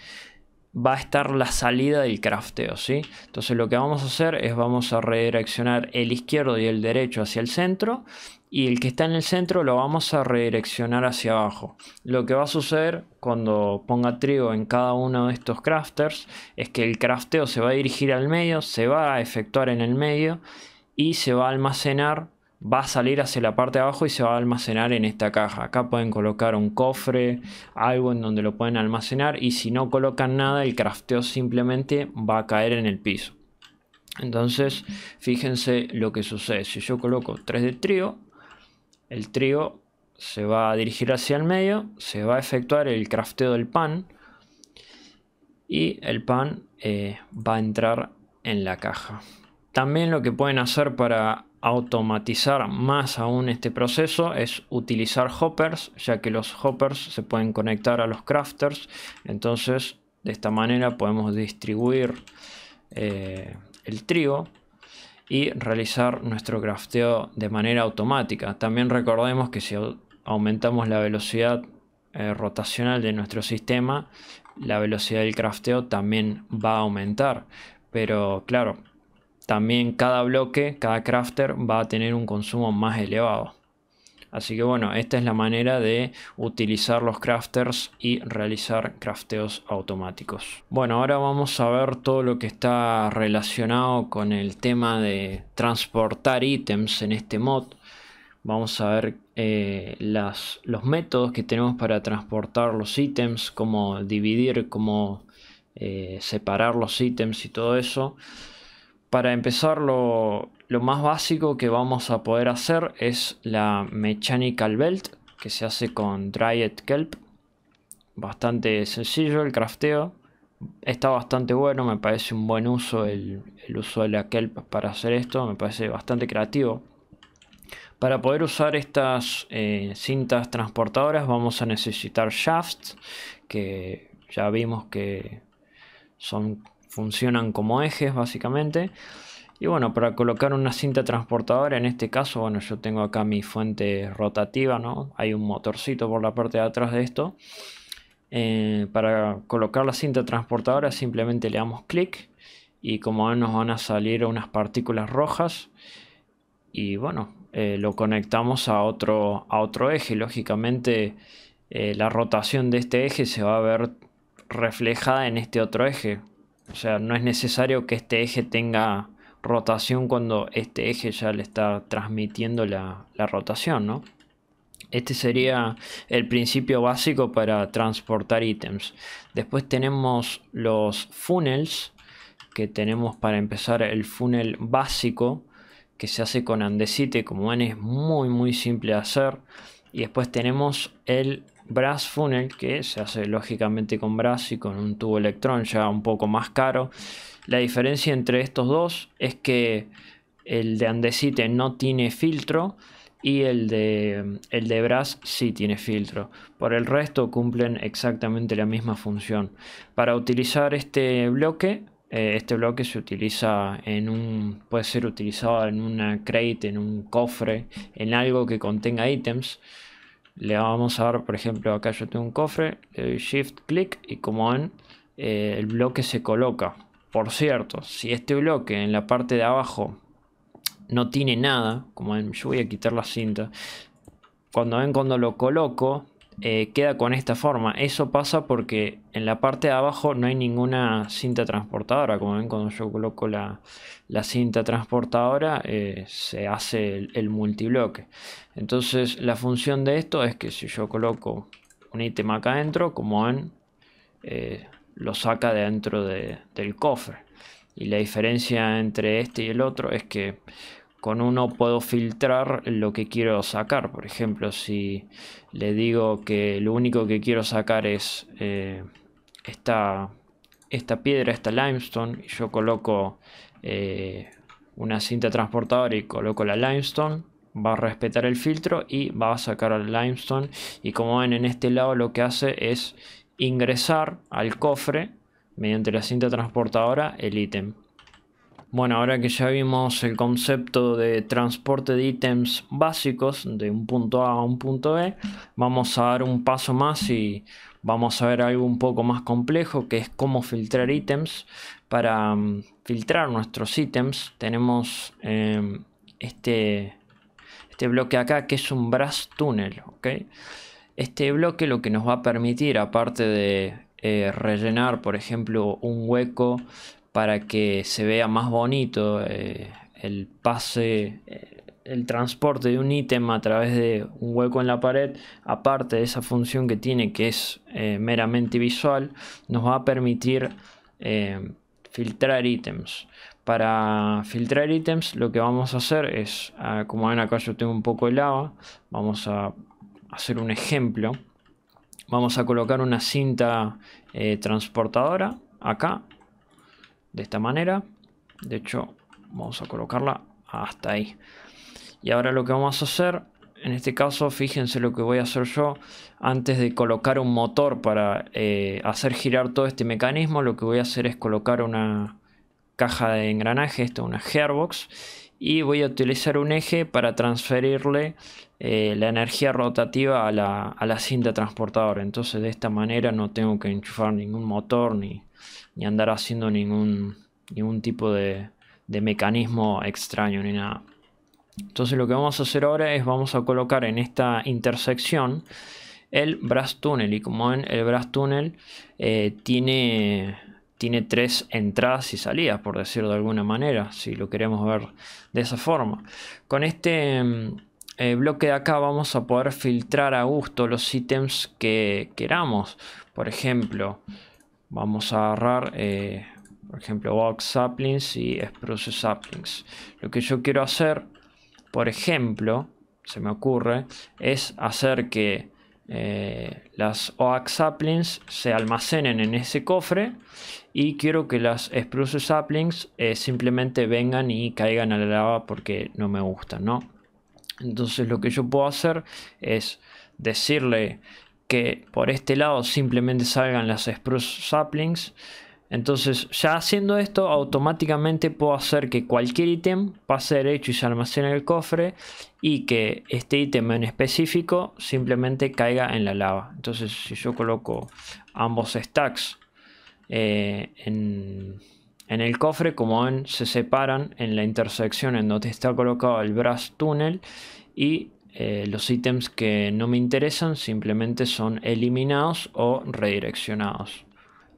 va a estar la salida del crafteo ¿sí? entonces lo que vamos a hacer es vamos a redireccionar el izquierdo y el derecho hacia el centro y el que está en el centro lo vamos a redireccionar hacia abajo. Lo que va a suceder cuando ponga trigo en cada uno de estos crafters es que el crafteo se va a dirigir al medio, se va a efectuar en el medio y se va a almacenar, va a salir hacia la parte de abajo y se va a almacenar en esta caja. Acá pueden colocar un cofre, algo en donde lo pueden almacenar y si no colocan nada el crafteo simplemente va a caer en el piso. Entonces, fíjense lo que sucede. Si yo coloco 3 de trigo, el trigo se va a dirigir hacia el medio, se va a efectuar el crafteo del pan y el pan eh, va a entrar en la caja. También lo que pueden hacer para automatizar más aún este proceso es utilizar hoppers, ya que los hoppers se pueden conectar a los crafters, entonces de esta manera podemos distribuir eh, el trigo y realizar nuestro crafteo de manera automática. También recordemos que si aumentamos la velocidad eh, rotacional de nuestro sistema, la velocidad del crafteo también va a aumentar. Pero claro, también cada bloque, cada crafter va a tener un consumo más elevado. Así que bueno, esta es la manera de utilizar los crafters y realizar crafteos automáticos. Bueno, ahora vamos a ver todo lo que está relacionado con el tema de transportar ítems en este mod. Vamos a ver eh, los métodos que tenemos para transportar los ítems, cómo dividir, cómo eh, separar los ítems y todo eso. Para empezar, lo, lo más básico que vamos a poder hacer es la Mechanical Belt, que se hace con Dried Kelp. Bastante sencillo el crafteo. Está bastante bueno, me parece un buen uso el, uso de la kelp para hacer esto, me parece bastante creativo. Para poder usar estas eh, cintas transportadoras vamos a necesitar shafts, que ya vimos que son, funcionan como ejes básicamente. Y bueno, para colocar una cinta transportadora, en este caso, bueno, yo tengo acá mi fuente rotativa, ¿no? Hay un motorcito por la parte de atrás de esto. Eh, para colocar la cinta transportadora simplemente le damos clic y como ven nos van a salir unas partículas rojas y bueno, eh, lo conectamos a otro, a otro eje. Lógicamente eh, la rotación de este eje se va a ver reflejada en este otro eje. O sea, no es necesario que este eje tenga rotación cuando este eje ya le está transmitiendo la, rotación, ¿no? Este sería el principio básico para transportar ítems. Después tenemos los funnels, que tenemos para empezar el funnel básico, que se hace con andesite, como ven es muy muy simple de hacer. Y después tenemos el brass funnel, que se hace lógicamente con brass y con un tubo electrón ya un poco más caro. La diferencia entre estos dos es que el de Andesite no tiene filtro y el de, el de Brass sí tiene filtro. Por el resto cumplen exactamente la misma función. Para utilizar este bloque, eh, este bloque se utiliza en un, puede ser utilizado en una crate, en un cofre, en algo que contenga ítems. Le vamos a dar, por ejemplo, acá yo tengo un cofre, le doy shift, clic y como ven, eh, el bloque se coloca por cierto, si este bloque en la parte de abajo no tiene nada, como ven, yo voy a quitar la cinta, cuando ven cuando lo coloco, eh, queda con esta forma. Eso pasa porque en la parte de abajo no hay ninguna cinta transportadora. Como ven cuando yo coloco la, cinta transportadora eh, se hace el, multibloque. Entonces la función de esto es que si yo coloco un ítem acá adentro, como ven, eh, lo saca dentro del cofre. Y la diferencia entre este y el otro es que con uno puedo filtrar lo que quiero sacar. Por ejemplo, si le digo que lo único que quiero sacar es eh, esta, esta, piedra, esta limestone, y yo coloco eh, una cinta transportadora y coloco la limestone, va a respetar el filtro y va a sacar la limestone. Y como ven en este lado lo que hace es ingresar al cofre mediante la cinta transportadora el ítem. Bueno, ahora que ya vimos el concepto de transporte de ítems básicos de un punto A a un punto B, vamos a dar un paso más y vamos a ver algo un poco más complejo que es cómo filtrar ítems. Para mm, filtrar nuestros ítems tenemos em, este, este bloque acá que es un brass túnel este bloque lo que nos va a permitir, aparte de eh, rellenar, por ejemplo, un hueco para que se vea más bonito eh, el pase, eh, el transporte de un ítem a través de un hueco en la pared, aparte de esa función que tiene que es meramente visual, nos va a permitir filtrar ítems. Para filtrar ítems lo que vamos a hacer es, ah, como ven acá yo tengo un poco de lava, vamos a hacer un ejemplo, vamos a colocar una cinta eh, transportadora acá, de esta manera. De hecho, vamos a colocarla hasta ahí. Y ahora lo que vamos a hacer, en este caso, fíjense lo que voy a hacer yo. Antes de colocar un motor para eh, hacer girar todo este mecanismo, lo que voy a hacer es colocar una caja de engranaje, esto una gearbox y voy a utilizar un eje para transferirle eh, la energía rotativa a la, cinta transportadora. Entonces de esta manera no tengo que enchufar ningún motor ni, ni andar haciendo ningún, ningún tipo de, mecanismo extraño ni nada. Entonces lo que vamos a hacer ahora es vamos a colocar en esta intersección el brass tunnel y como ven el brass tunnel eh, tiene tiene tres entradas y salidas, por decirlo de alguna manera, si lo queremos ver de esa forma. Con este mm, eh, bloque de acá vamos a poder filtrar a gusto los ítems que queramos. Por ejemplo, vamos a agarrar, eh, por ejemplo, Box Saplings y Spruce Saplings. Lo que yo quiero hacer, por ejemplo, se me ocurre, es hacer que eh, las oak Saplings se almacenen en ese cofre y quiero que las spruce saplings eh, simplemente vengan y caigan a la lava porque no me gustan, ¿no? Entonces lo que yo puedo hacer es decirle que por este lado simplemente salgan las spruce saplings. Entonces ya haciendo esto automáticamente puedo hacer que cualquier ítem pase derecho y se almacene en el cofre y que este ítem en específico simplemente caiga en la lava. Entonces si yo coloco ambos stacks eh, en, el cofre, como ven, se separan en la intersección en donde está colocado el brass tunnel y eh, los ítems que no me interesan simplemente son eliminados o redireccionados.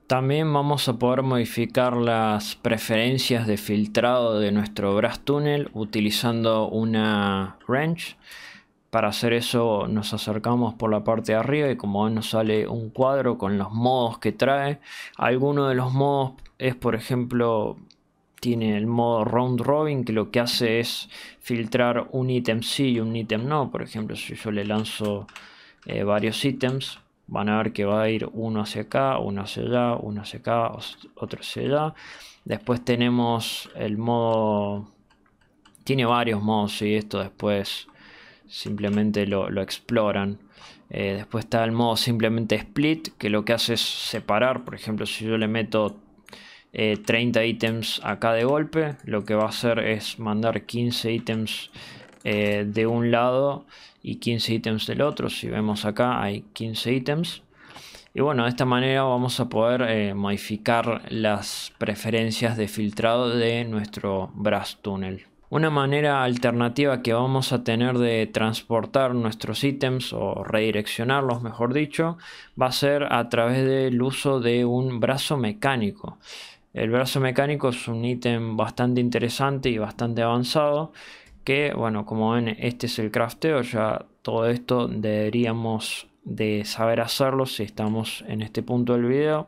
También vamos a poder modificar las preferencias de filtrado de nuestro brass tunnel utilizando una wrench para hacer eso nos acercamos por la parte de arriba y como ven nos sale un cuadro con los modos que trae. Alguno de los modos es por ejemplo tiene el modo round robin que lo que hace es filtrar un ítem sí y un ítem no. Por ejemplo si yo le lanzo eh, varios ítems van a ver que va a ir uno hacia acá, uno hacia allá, uno hacia acá, otro hacia allá. Después tenemos el modo... Tiene varios modos y esto después simplemente lo, exploran. Eh, después está el modo simplemente split, que lo que hace es separar, por ejemplo, si yo le meto 30 eh, ítems acá de golpe, lo que va a hacer es mandar 15 ítems eh, de un lado y 15 ítems del otro. Si vemos acá hay 15 ítems. Y bueno, de esta manera vamos a poder modificar las preferencias de filtrado de nuestro brass tunnel. Una manera alternativa que vamos a tener de transportar nuestros ítems o redireccionarlos, mejor dicho, va a ser a través del uso de un brazo mecánico. El brazo mecánico es un ítem bastante interesante y bastante avanzado que, bueno, como ven, este es el crafteo, ya todo esto deberíamos de saber hacerlo si estamos en este punto del video.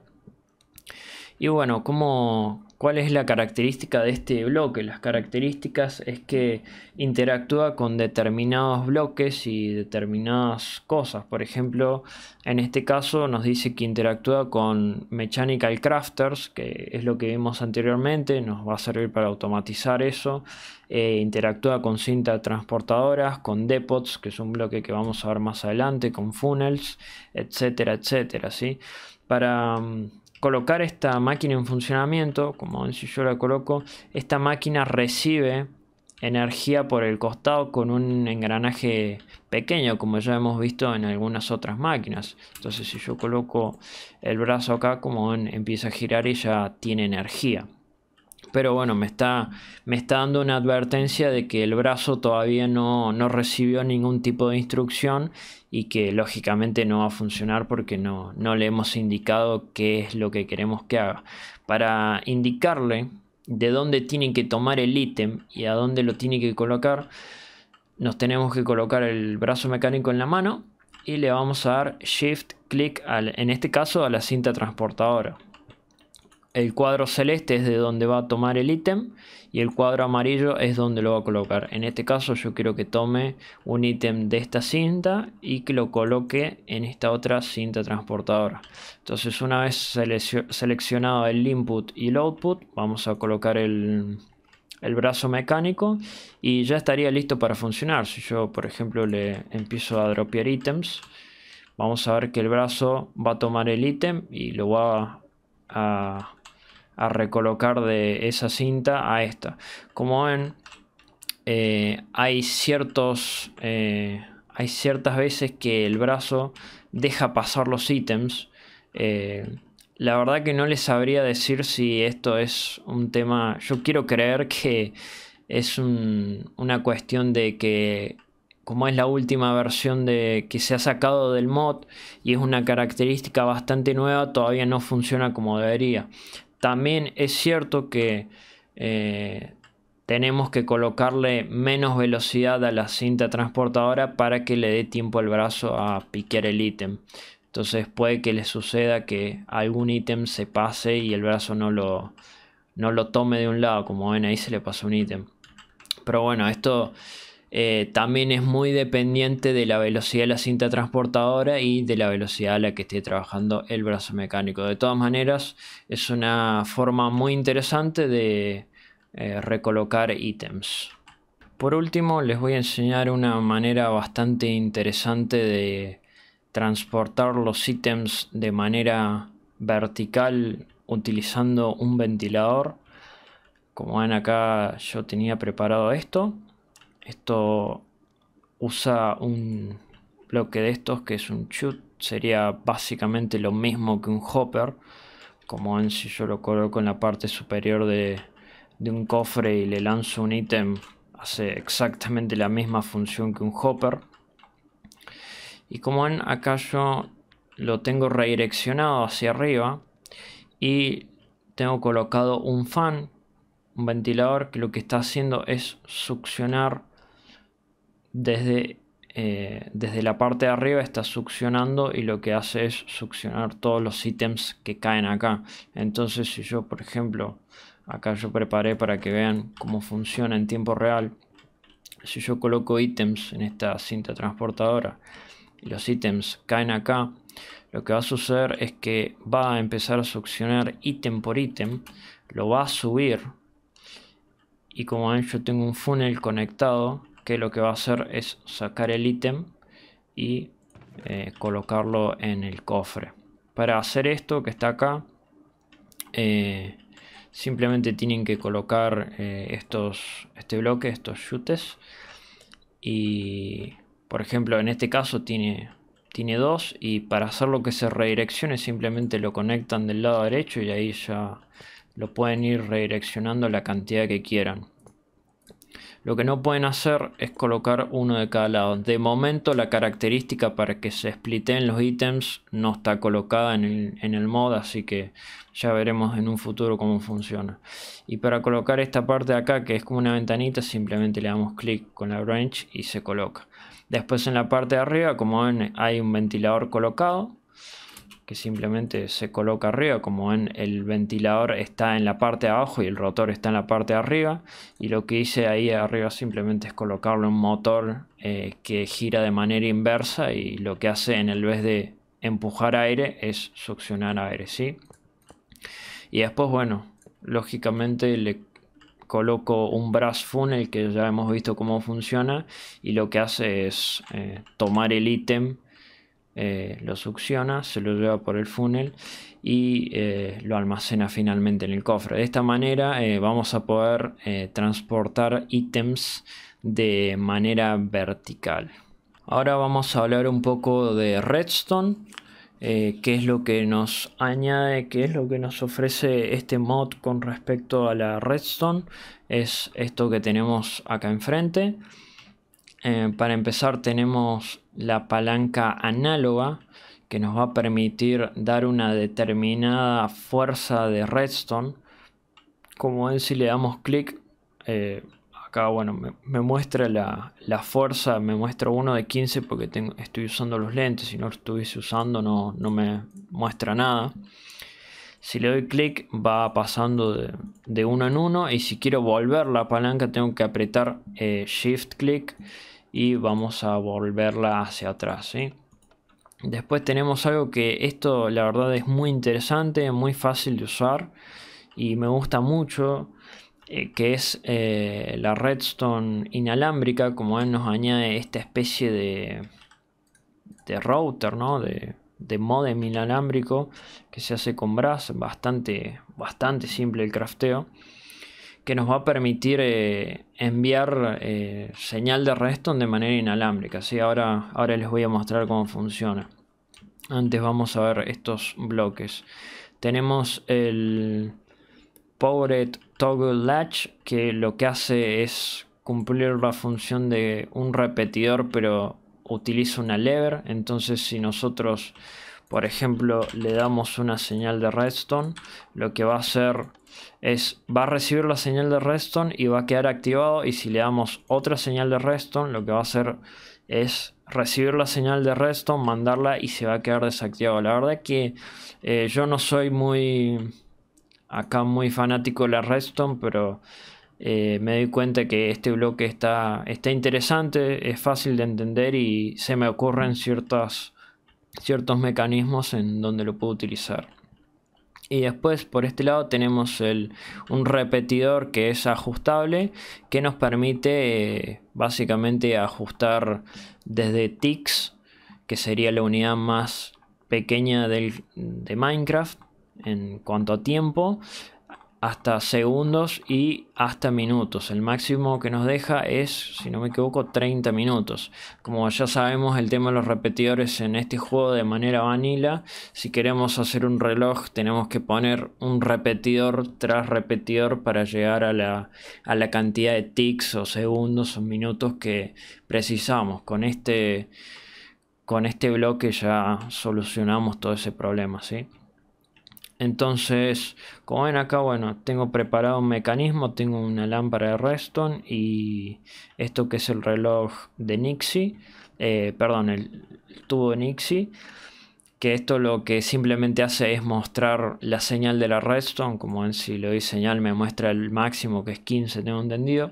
Y bueno, como... ¿Cuál es la característica de este bloque? Las características es que interactúa con determinados bloques y determinadas cosas. Por ejemplo, en este caso nos dice que interactúa con Mechanical Crafters, que es lo que vimos anteriormente, nos va a servir para automatizar eso. Eh, interactúa con cinta transportadoras, con depots, que es un bloque que vamos a ver más adelante, con funnels, etcétera, etcétera. ¿sí? Para... Mm, colocar esta máquina en funcionamiento, como si yo la coloco, esta máquina recibe energía por el costado con un engranaje pequeño como ya hemos visto en algunas otras máquinas entonces si yo coloco el brazo acá como ven empieza a girar y ya tiene energía pero bueno, me está, me está dando una advertencia de que el brazo todavía no, recibió ningún tipo de instrucción y que lógicamente no va a funcionar porque no, le hemos indicado qué es lo que queremos que haga. Para indicarle de dónde tienen que tomar el ítem y a dónde lo tiene que colocar, nos tenemos que colocar el brazo mecánico en la mano y le vamos a dar shift click en este caso a la cinta transportadora el cuadro celeste es de donde va a tomar el ítem y el cuadro amarillo es donde lo va a colocar. En este caso yo quiero que tome un ítem de esta cinta y que lo coloque en esta otra cinta transportadora. Entonces una vez seleccionado el input y el output vamos a colocar el, brazo mecánico y ya estaría listo para funcionar. Si yo por ejemplo le empiezo a dropear ítems vamos a ver que el brazo va a tomar el ítem y lo va a a recolocar de esa cinta a esta. Como ven, eh, hay ciertos... Eh, hay ciertas veces que el brazo deja pasar los ítems. Eh, la verdad que no les sabría decir si esto es un tema... Yo quiero creer que es una cuestión de que como es la última versión de, que se ha sacado del mod y es una característica bastante nueva, todavía no funciona como debería. También es cierto que eh, tenemos que colocarle menos velocidad a la cinta transportadora para que le dé tiempo al brazo a piquear el ítem. Entonces puede que le suceda que algún ítem se pase y el brazo no lo, no lo tome de un lado. Como ven ahí se le pasó un ítem. Pero bueno, esto eh, también es muy dependiente de la velocidad de la cinta transportadora y de la velocidad a la que esté trabajando el brazo mecánico. De todas maneras, es una forma muy interesante de eh, recolocar ítems. Por último, les voy a enseñar una manera bastante interesante de transportar los ítems de manera vertical utilizando un ventilador. Como ven acá yo tenía preparado esto. Esto usa un bloque de estos que es un chute. Sería básicamente lo mismo que un hopper. Como ven si yo lo coloco en la parte superior de, de un cofre y le lanzo un ítem. Hace exactamente la misma función que un hopper. Y como ven acá yo lo tengo redireccionado hacia arriba. Y tengo colocado un fan, un ventilador que lo que está haciendo es succionar desde, eh, desde la parte de arriba está succionando y lo que hace es succionar todos los ítems que caen acá. Entonces si yo, por ejemplo, acá yo preparé para que vean cómo funciona en tiempo real. Si yo coloco ítems en esta cinta transportadora y los ítems caen acá, lo que va a suceder es que va a empezar a succionar ítem por ítem, lo va a subir y como ven yo tengo un funnel conectado que lo que va a hacer es sacar el ítem y eh, colocarlo en el cofre. Para hacer esto que está acá, eh, simplemente tienen que colocar eh, estos, este bloque, estos chutes. Y por ejemplo, en este caso tiene, tiene dos y para hacer lo que se redireccione simplemente lo conectan del lado derecho y ahí ya lo pueden ir redireccionando la cantidad que quieran. Lo que no pueden hacer es colocar uno de cada lado. De momento la característica para que se spliten los ítems no está colocada en el, en mod, así que ya veremos en un futuro cómo funciona. Y para colocar esta parte de acá, que es como una ventanita, simplemente le damos clic con la branch y se coloca. Después en la parte de arriba, como ven, hay un ventilador colocado que simplemente se coloca arriba, como en el ventilador está en la parte de abajo y el rotor está en la parte de arriba. Y lo que hice ahí arriba simplemente es colocarle un motor eh, que gira de manera inversa y lo que hace en el vez de empujar aire es succionar aire, ¿sí? Y después, bueno, lógicamente le coloco un brass funnel que ya hemos visto cómo funciona y lo que hace es eh, tomar el ítem eh, lo succiona, se lo lleva por el funnel y eh, lo almacena finalmente en el cofre. De esta manera eh, vamos a poder transportar ítems de manera vertical. Ahora vamos a hablar un poco de Redstone. qué es lo que nos añade, qué es lo que nos ofrece este mod con respecto a la redstone es esto que tenemos acá enfrente eh, para empezar tenemos la palanca análoga que nos va a permitir dar una determinada fuerza de redstone. Como ven si le damos clic, eh, acá bueno, me, muestra la, fuerza, me muestra uno de 15 porque tengo, estoy usando los lentes, si no lo estuviese usando no, no me muestra nada. Si le doy clic va pasando de, uno en uno y si quiero volver la palanca tengo que apretar eh, shift clic y vamos a volverla hacia atrás. Después tenemos algo que esto la verdad es muy interesante, muy fácil de usar y me gusta mucho eh, que es eh, la redstone inalámbrica como él nos añade esta especie de, de router, ¿no? De, de modem inalámbrico que se hace con brass, bastante, bastante simple el crafteo que nos va a permitir eh, enviar eh, señal de redstone de manera inalámbrica. Ahora, ahora les voy a mostrar cómo funciona. Antes vamos a ver estos bloques. Tenemos el Powered Toggle Latch que lo que hace es cumplir la función de un repetidor pero utiliza una lever. Entonces si nosotros por ejemplo, le damos una señal de redstone, lo que va a hacer es, va a recibir la señal de redstone y va a quedar activado. Y si le damos otra señal de redstone, lo que va a hacer es recibir la señal de redstone, mandarla y se va a quedar desactivado. La verdad que eh, yo no soy muy, acá muy fanático de la redstone, pero... Eh, me doy cuenta que este bloque está, está interesante, es fácil de entender y se me ocurren ciertas ciertos mecanismos en donde lo puedo utilizar. Y después por este lado tenemos el, un repetidor que es ajustable que nos permite eh, básicamente ajustar desde TICS que sería la unidad más pequeña de Minecraft en cuanto a tiempo hasta segundos y hasta minutos. El máximo que nos deja es, si no me equivoco, 30 minutos. Como ya sabemos, el tema de los repetidores en este juego de manera vanilla, si queremos hacer un reloj tenemos que poner un repetidor tras repetidor para llegar a la, cantidad de ticks o segundos o minutos que precisamos. Con este, con este bloque ya solucionamos todo ese problema, ¿sí? Entonces, como ven acá, bueno, tengo preparado un mecanismo, tengo una lámpara de redstone y esto que es el reloj de Nixie, eh, perdón, el, tubo de Nixie, que esto lo que simplemente hace es mostrar la señal de la Redstone, como ven si le doy señal me muestra el máximo que es 15, tengo entendido.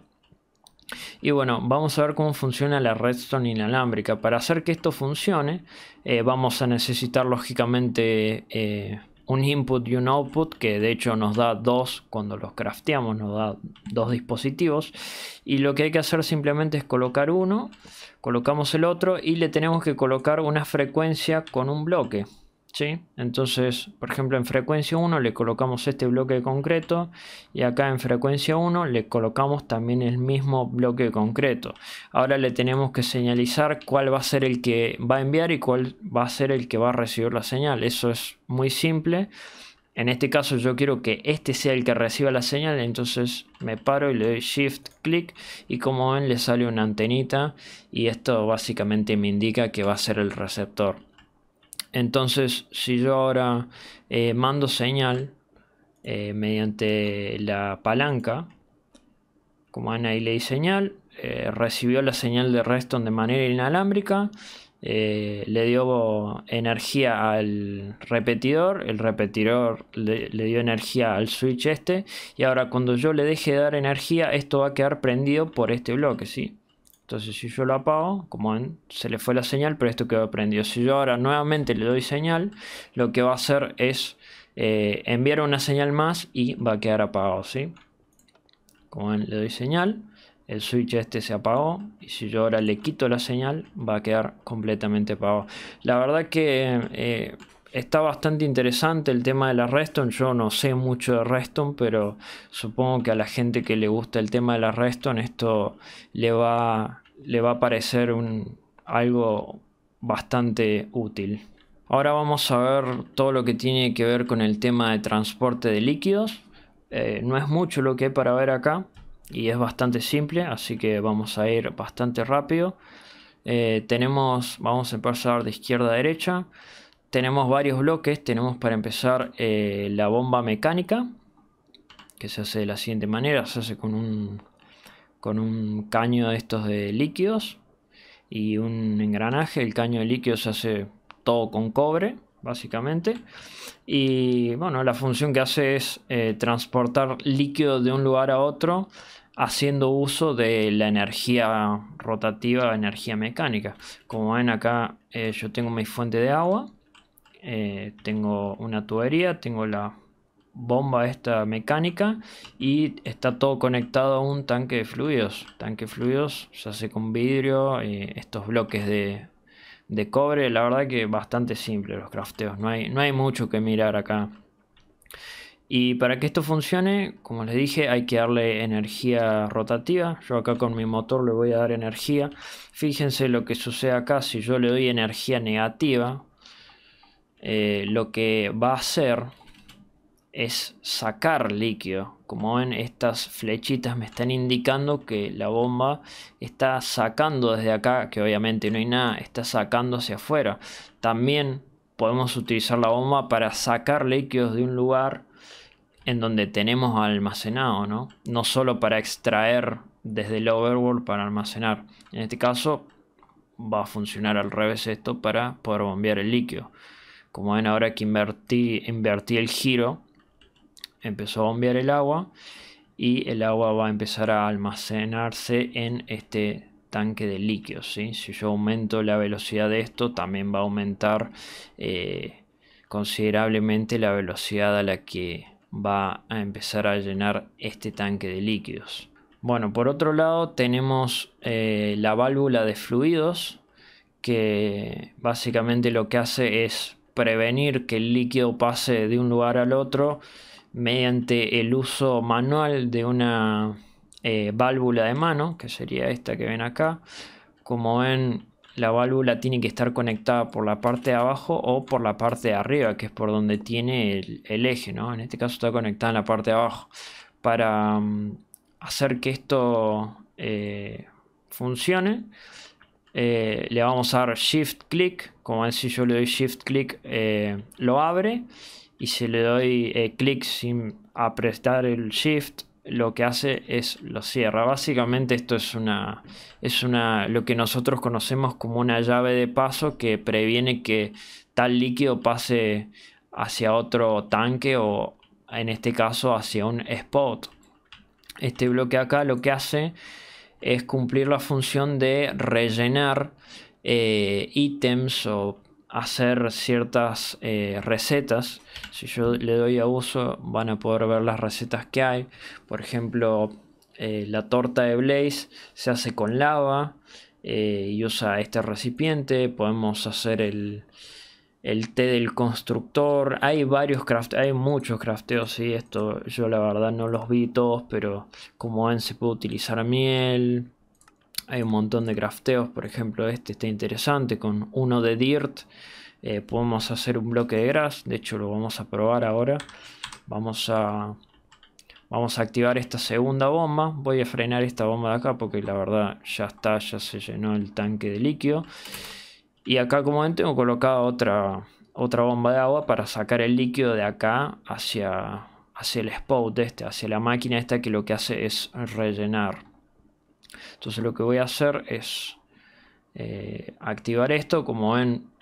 Y bueno, vamos a ver cómo funciona la redstone inalámbrica. Para hacer que esto funcione, eh, vamos a necesitar lógicamente eh, un input y un output que de hecho nos da dos cuando los crafteamos nos da dos dispositivos y lo que hay que hacer simplemente es colocar uno colocamos el otro y le tenemos que colocar una frecuencia con un bloque entonces, por ejemplo, en frecuencia 1 le colocamos este bloque de concreto y acá en frecuencia 1 le colocamos también el mismo bloque de concreto. Ahora le tenemos que señalizar cuál va a ser el que va a enviar y cuál va a ser el que va a recibir la señal. Eso es muy simple. En este caso yo quiero que este sea el que reciba la señal, entonces me paro y le doy shift click y como ven le sale una antenita y esto básicamente me indica que va a ser el receptor. Entonces, si yo ahora eh, mando señal eh, mediante la palanca, como Ana y le señal, eh, recibió la señal de Reston de manera inalámbrica, le dio energía al repetidor, el repetidor le, dio energía al switch este, y ahora cuando yo le deje de dar energía, esto va a quedar prendido por este bloque, ¿sí? Entonces si yo lo apago, como ven, se le fue la señal, pero esto quedó prendido. Si yo ahora nuevamente le doy señal, lo que va a hacer es eh, enviar una señal más y va a quedar apagado, ¿sí? Como ven, le doy señal, el switch este se apagó y si yo ahora le quito la señal, va a quedar completamente apagado. La verdad que... Eh, está bastante interesante el tema de la Reston. Yo no sé mucho de Reston, pero supongo que a la gente que le gusta el tema de la Reston, esto le va, le va a parecer un, algo bastante útil. Ahora vamos a ver todo lo que tiene que ver con el tema de transporte de líquidos. Eh, no es mucho lo que hay para ver acá y es bastante simple, así que vamos a ir bastante rápido. Eh, tenemos, vamos a empezar de izquierda a derecha tenemos varios bloques. Tenemos para empezar eh, la bomba mecánica, que se hace de la siguiente manera. Se hace con un, con un caño de estos de líquidos y un engranaje. El caño de líquidos se hace todo con cobre, básicamente. Y bueno, la función que hace es eh, transportar líquido de un lugar a otro haciendo uso de la energía rotativa, energía mecánica. Como ven acá eh, yo tengo mi fuente de agua eh, tengo una tubería, tengo la bomba esta mecánica y está todo conectado a un tanque de fluidos. Tanque de fluidos se hace con vidrio, eh, estos bloques de, de, cobre, la verdad que bastante simple los crafteos, no hay, no hay mucho que mirar acá. Y para que esto funcione, como les dije, hay que darle energía rotativa. Yo acá con mi motor le voy a dar energía. Fíjense lo que sucede acá si yo le doy energía negativa, eh, lo que va a hacer es sacar líquido. Como ven, estas flechitas me están indicando que la bomba está sacando desde acá, que obviamente no hay nada, está sacando hacia afuera. También podemos utilizar la bomba para sacar líquidos de un lugar en donde tenemos almacenado, ¿no? No solo para extraer desde el overworld para almacenar. En este caso va a funcionar al revés esto para poder bombear el líquido. Como ven ahora que invertí, invertí el giro, empezó a bombear el agua y el agua va a empezar a almacenarse en este tanque de líquidos. Si yo aumento la velocidad de esto, también va a aumentar eh, considerablemente la velocidad a la que va a empezar a llenar este tanque de líquidos. Bueno, por otro lado tenemos eh, la válvula de fluidos que básicamente lo que hace es prevenir que el líquido pase de un lugar al otro mediante el uso manual de una eh, válvula de mano, que sería esta que ven acá. Como ven, la válvula tiene que estar conectada por la parte de abajo o por la parte de arriba, que es por donde tiene el, eje, ¿no? En este caso está conectada en la parte de abajo. Para mm, hacer que esto eh, funcione, eh, le vamos a dar shift click, como ven si yo le doy shift click eh, lo abre y si le doy click eh, clic sin aprestar el shift lo que hace es lo cierra. Básicamente esto es una es una lo que nosotros conocemos como una llave de paso que previene que tal líquido pase hacia otro tanque o en este caso hacia un spot. Este bloque acá lo que hace es cumplir la función de rellenar eh, ítems o hacer ciertas eh, recetas. Si yo le doy a uso, van a poder ver las recetas que hay. Por ejemplo, eh, la torta de Blaze se hace con lava y usa este recipiente. Podemos hacer el, el té del constructor. Hay varios craft, hay muchos crafteos, y esto yo la verdad no los vi todos, pero como ven se puede utilizar miel. Hay un montón de crafteos, por ejemplo este está interesante con uno de dirt. Eh, podemos hacer un bloque de gras, de hecho lo vamos a probar ahora. Vamos a, vamos a activar esta segunda bomba. Voy a frenar esta bomba de acá porque la verdad ya está, ya se llenó el tanque de líquido. Y acá como ven tengo colocada otra, otra bomba de agua para sacar el líquido de acá hacia, hacia el spout este, hacia la máquina esta que lo que hace es rellenar. Entonces lo que voy a hacer es eh, activar esto, como ven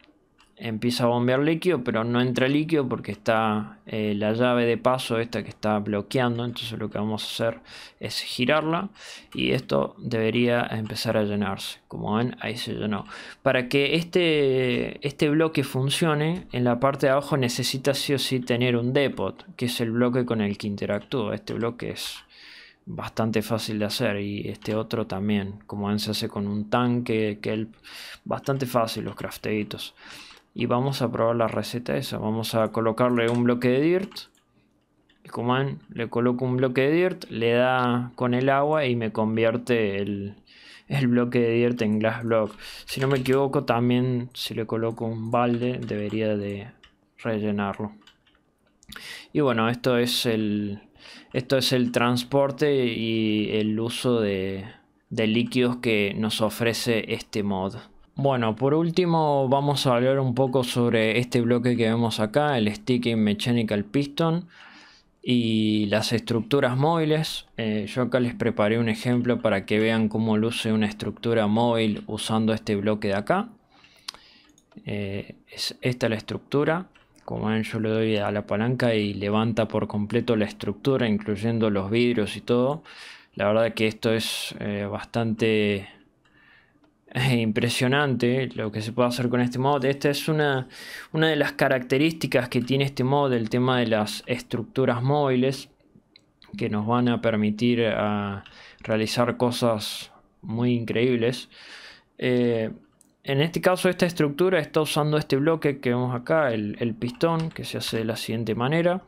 empieza a bombear líquido, pero no entra líquido porque está eh, la llave de paso esta que está bloqueando. Entonces lo que vamos a hacer es girarla y esto debería empezar a llenarse. Como ven, ahí se llenó. Para que este, este bloque funcione, en la parte de abajo necesita sí o sí tener un depot, que es el bloque con el que interactúa. Este bloque es bastante fácil de hacer y este otro también como ven se hace con un tanque kelp bastante fácil los crafteitos y vamos a probar la receta esa. Vamos a colocarle un bloque de dirt. como ven, le coloco un bloque de dirt, le da con el agua y me convierte el, el bloque de dirt en glass block. Si no me equivoco, también si le coloco un balde debería de rellenarlo. Y bueno, esto es el, esto es el transporte y el uso de, de líquidos que nos ofrece este mod. Bueno, por último vamos a hablar un poco sobre este bloque que vemos acá, el Sticking Mechanical Piston y las estructuras móviles. Eh, yo acá les preparé un ejemplo para que vean cómo luce una estructura móvil usando este bloque de acá. Esta eh, es esta la estructura. Como ven yo le doy a la palanca y levanta por completo la estructura incluyendo los vidrios y todo. La verdad que esto es eh, bastante impresionante lo que se puede hacer con este mod. Esta es una, de las características que tiene este mod, el tema de las estructuras móviles que nos van a permitir ah, realizar cosas muy increíbles. Eh, en este caso esta estructura está usando este bloque que vemos acá, el pistón, que se hace de la siguiente manera.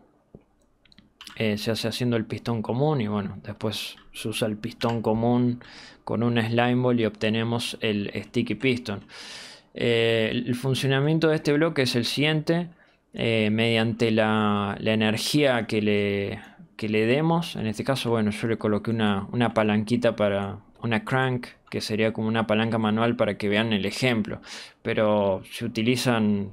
Eh, se hace haciendo el pistón común y bueno, después se usa el pistón común con un slime ball y obtenemos el sticky piston. Eh, el funcionamiento de este bloque es el siguiente, eh, mediante la, energía que le, le demos, en este caso, bueno, yo le coloqué una, palanquita para una crank, que sería como una palanca manual para que vean el ejemplo, pero se utilizan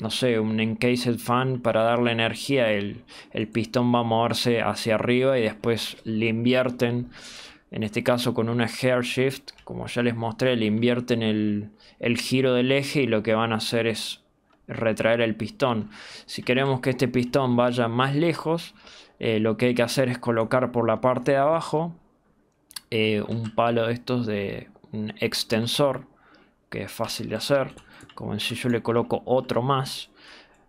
no sé, un encased fan para darle energía, el, el pistón va a moverse hacia arriba y después le invierten, en este caso con una hair shift, como ya les mostré, le invierten el, el giro del eje y lo que van a hacer es retraer el pistón. Si queremos que este pistón vaya más lejos, eh, lo que hay que hacer es colocar por la parte de abajo eh, un palo de estos de un extensor, que es fácil de hacer como si yo le coloco otro más,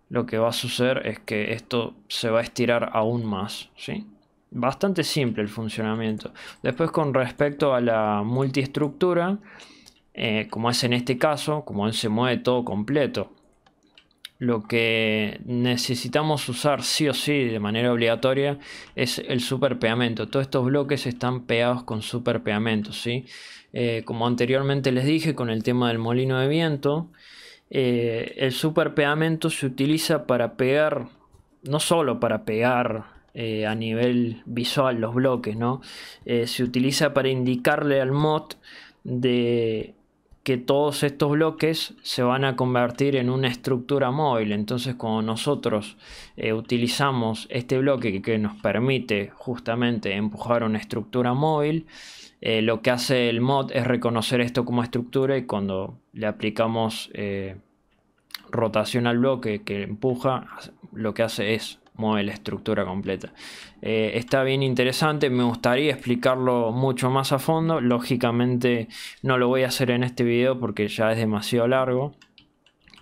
lo que va a suceder es que esto se va a estirar aún más, ¿sí? Bastante simple el funcionamiento. Después con respecto a la multiestructura, eh, como es en este caso, como él se mueve todo completo, lo que necesitamos usar sí o sí de manera obligatoria es el superpeamento. Todos estos bloques están pegados con superpeamento. ¿sí? Eh, como anteriormente les dije con el tema del molino de viento, eh, el super pegamento se utiliza para pegar, no solo para pegar eh, a nivel visual los bloques, ¿no? Eh, se utiliza para indicarle al mod de que todos estos bloques se van a convertir en una estructura móvil. Entonces cuando nosotros utilizamos este bloque que, nos permite justamente empujar una estructura móvil, eh, lo que hace el mod es reconocer esto como estructura y cuando le aplicamos eh, rotación al bloque que empuja, lo que hace es mover la estructura completa. Eh, está bien interesante, me gustaría explicarlo mucho más a fondo. Lógicamente no lo voy a hacer en este video porque ya es demasiado largo.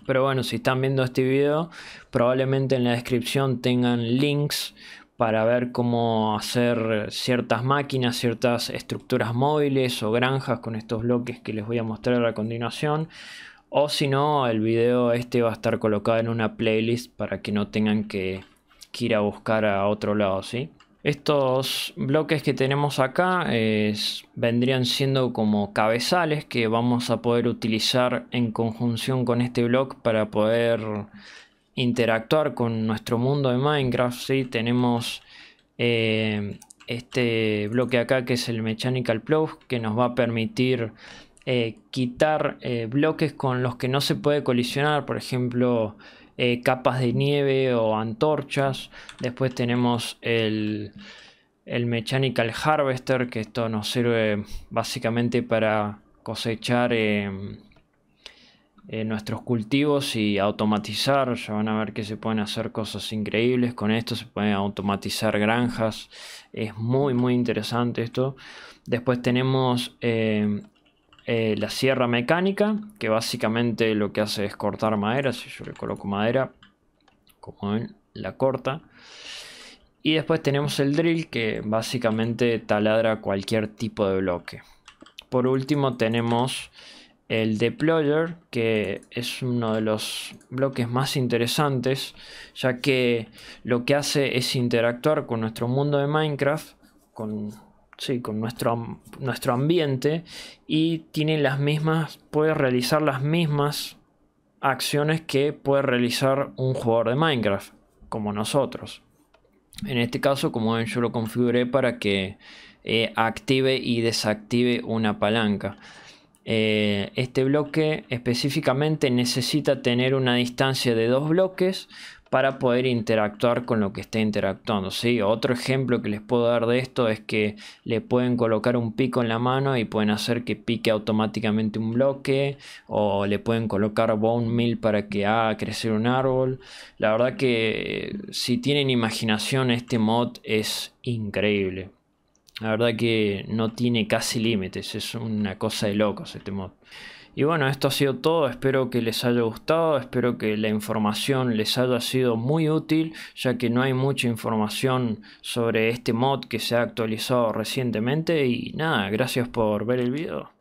Pero bueno, si están viendo este video, probablemente en la descripción tengan links para ver cómo hacer ciertas máquinas, ciertas estructuras móviles o granjas con estos bloques que les voy a mostrar a continuación. O si no, el video este va a estar colocado en una playlist para que no tengan que, ir a buscar a otro lado, ¿sí? Estos bloques que tenemos acá vendrían siendo como cabezales que vamos a poder utilizar en conjunción con este bloque para poder interactuar con nuestro mundo de Minecraft. ¿sí? Tenemos eh, este bloque acá que es el Mechanical Plow que nos va a permitir eh, quitar eh, bloques con los que no se puede colisionar, por ejemplo capas de nieve o antorchas. Después tenemos el, el Mechanical Harvester que esto nos sirve básicamente para cosechar em, eh, nuestros cultivos y automatizar. Ya van a ver que se pueden hacer cosas increíbles con esto. Se pueden automatizar granjas. Es muy, muy interesante esto. Después tenemos eh, eh, la sierra mecánica, que básicamente lo que hace es cortar madera. Si yo le coloco madera, como ven, la corta. Y después tenemos el drill, que básicamente taladra cualquier tipo de bloque. Por último tenemos el deployer, que es uno de los bloques más interesantes, ya que lo que hace es interactuar con nuestro mundo de Minecraft, con, sí, con nuestro, ambiente, y tiene las mismas, puede realizar las mismas acciones que puede realizar un jugador de Minecraft, como nosotros. En este caso, como ven, yo lo configuré para que eh, active y desactive una palanca. Eh, este bloque específicamente necesita tener una distancia de dos bloques para poder interactuar con lo que está interactuando. ¿sí? Otro ejemplo que les puedo dar de esto es que le pueden colocar un pico en la mano y pueden hacer que pique automáticamente un bloque o le pueden colocar bone Mill para que haga crecer un árbol. La verdad que eh, si tienen imaginación este mod es increíble. La verdad que no tiene casi límites, es una cosa de locos este mod. Y bueno, esto ha sido todo, espero que les haya gustado, espero que la información les haya sido muy útil, ya que no hay mucha información sobre este mod que se ha actualizado recientemente y nada, gracias por ver el video.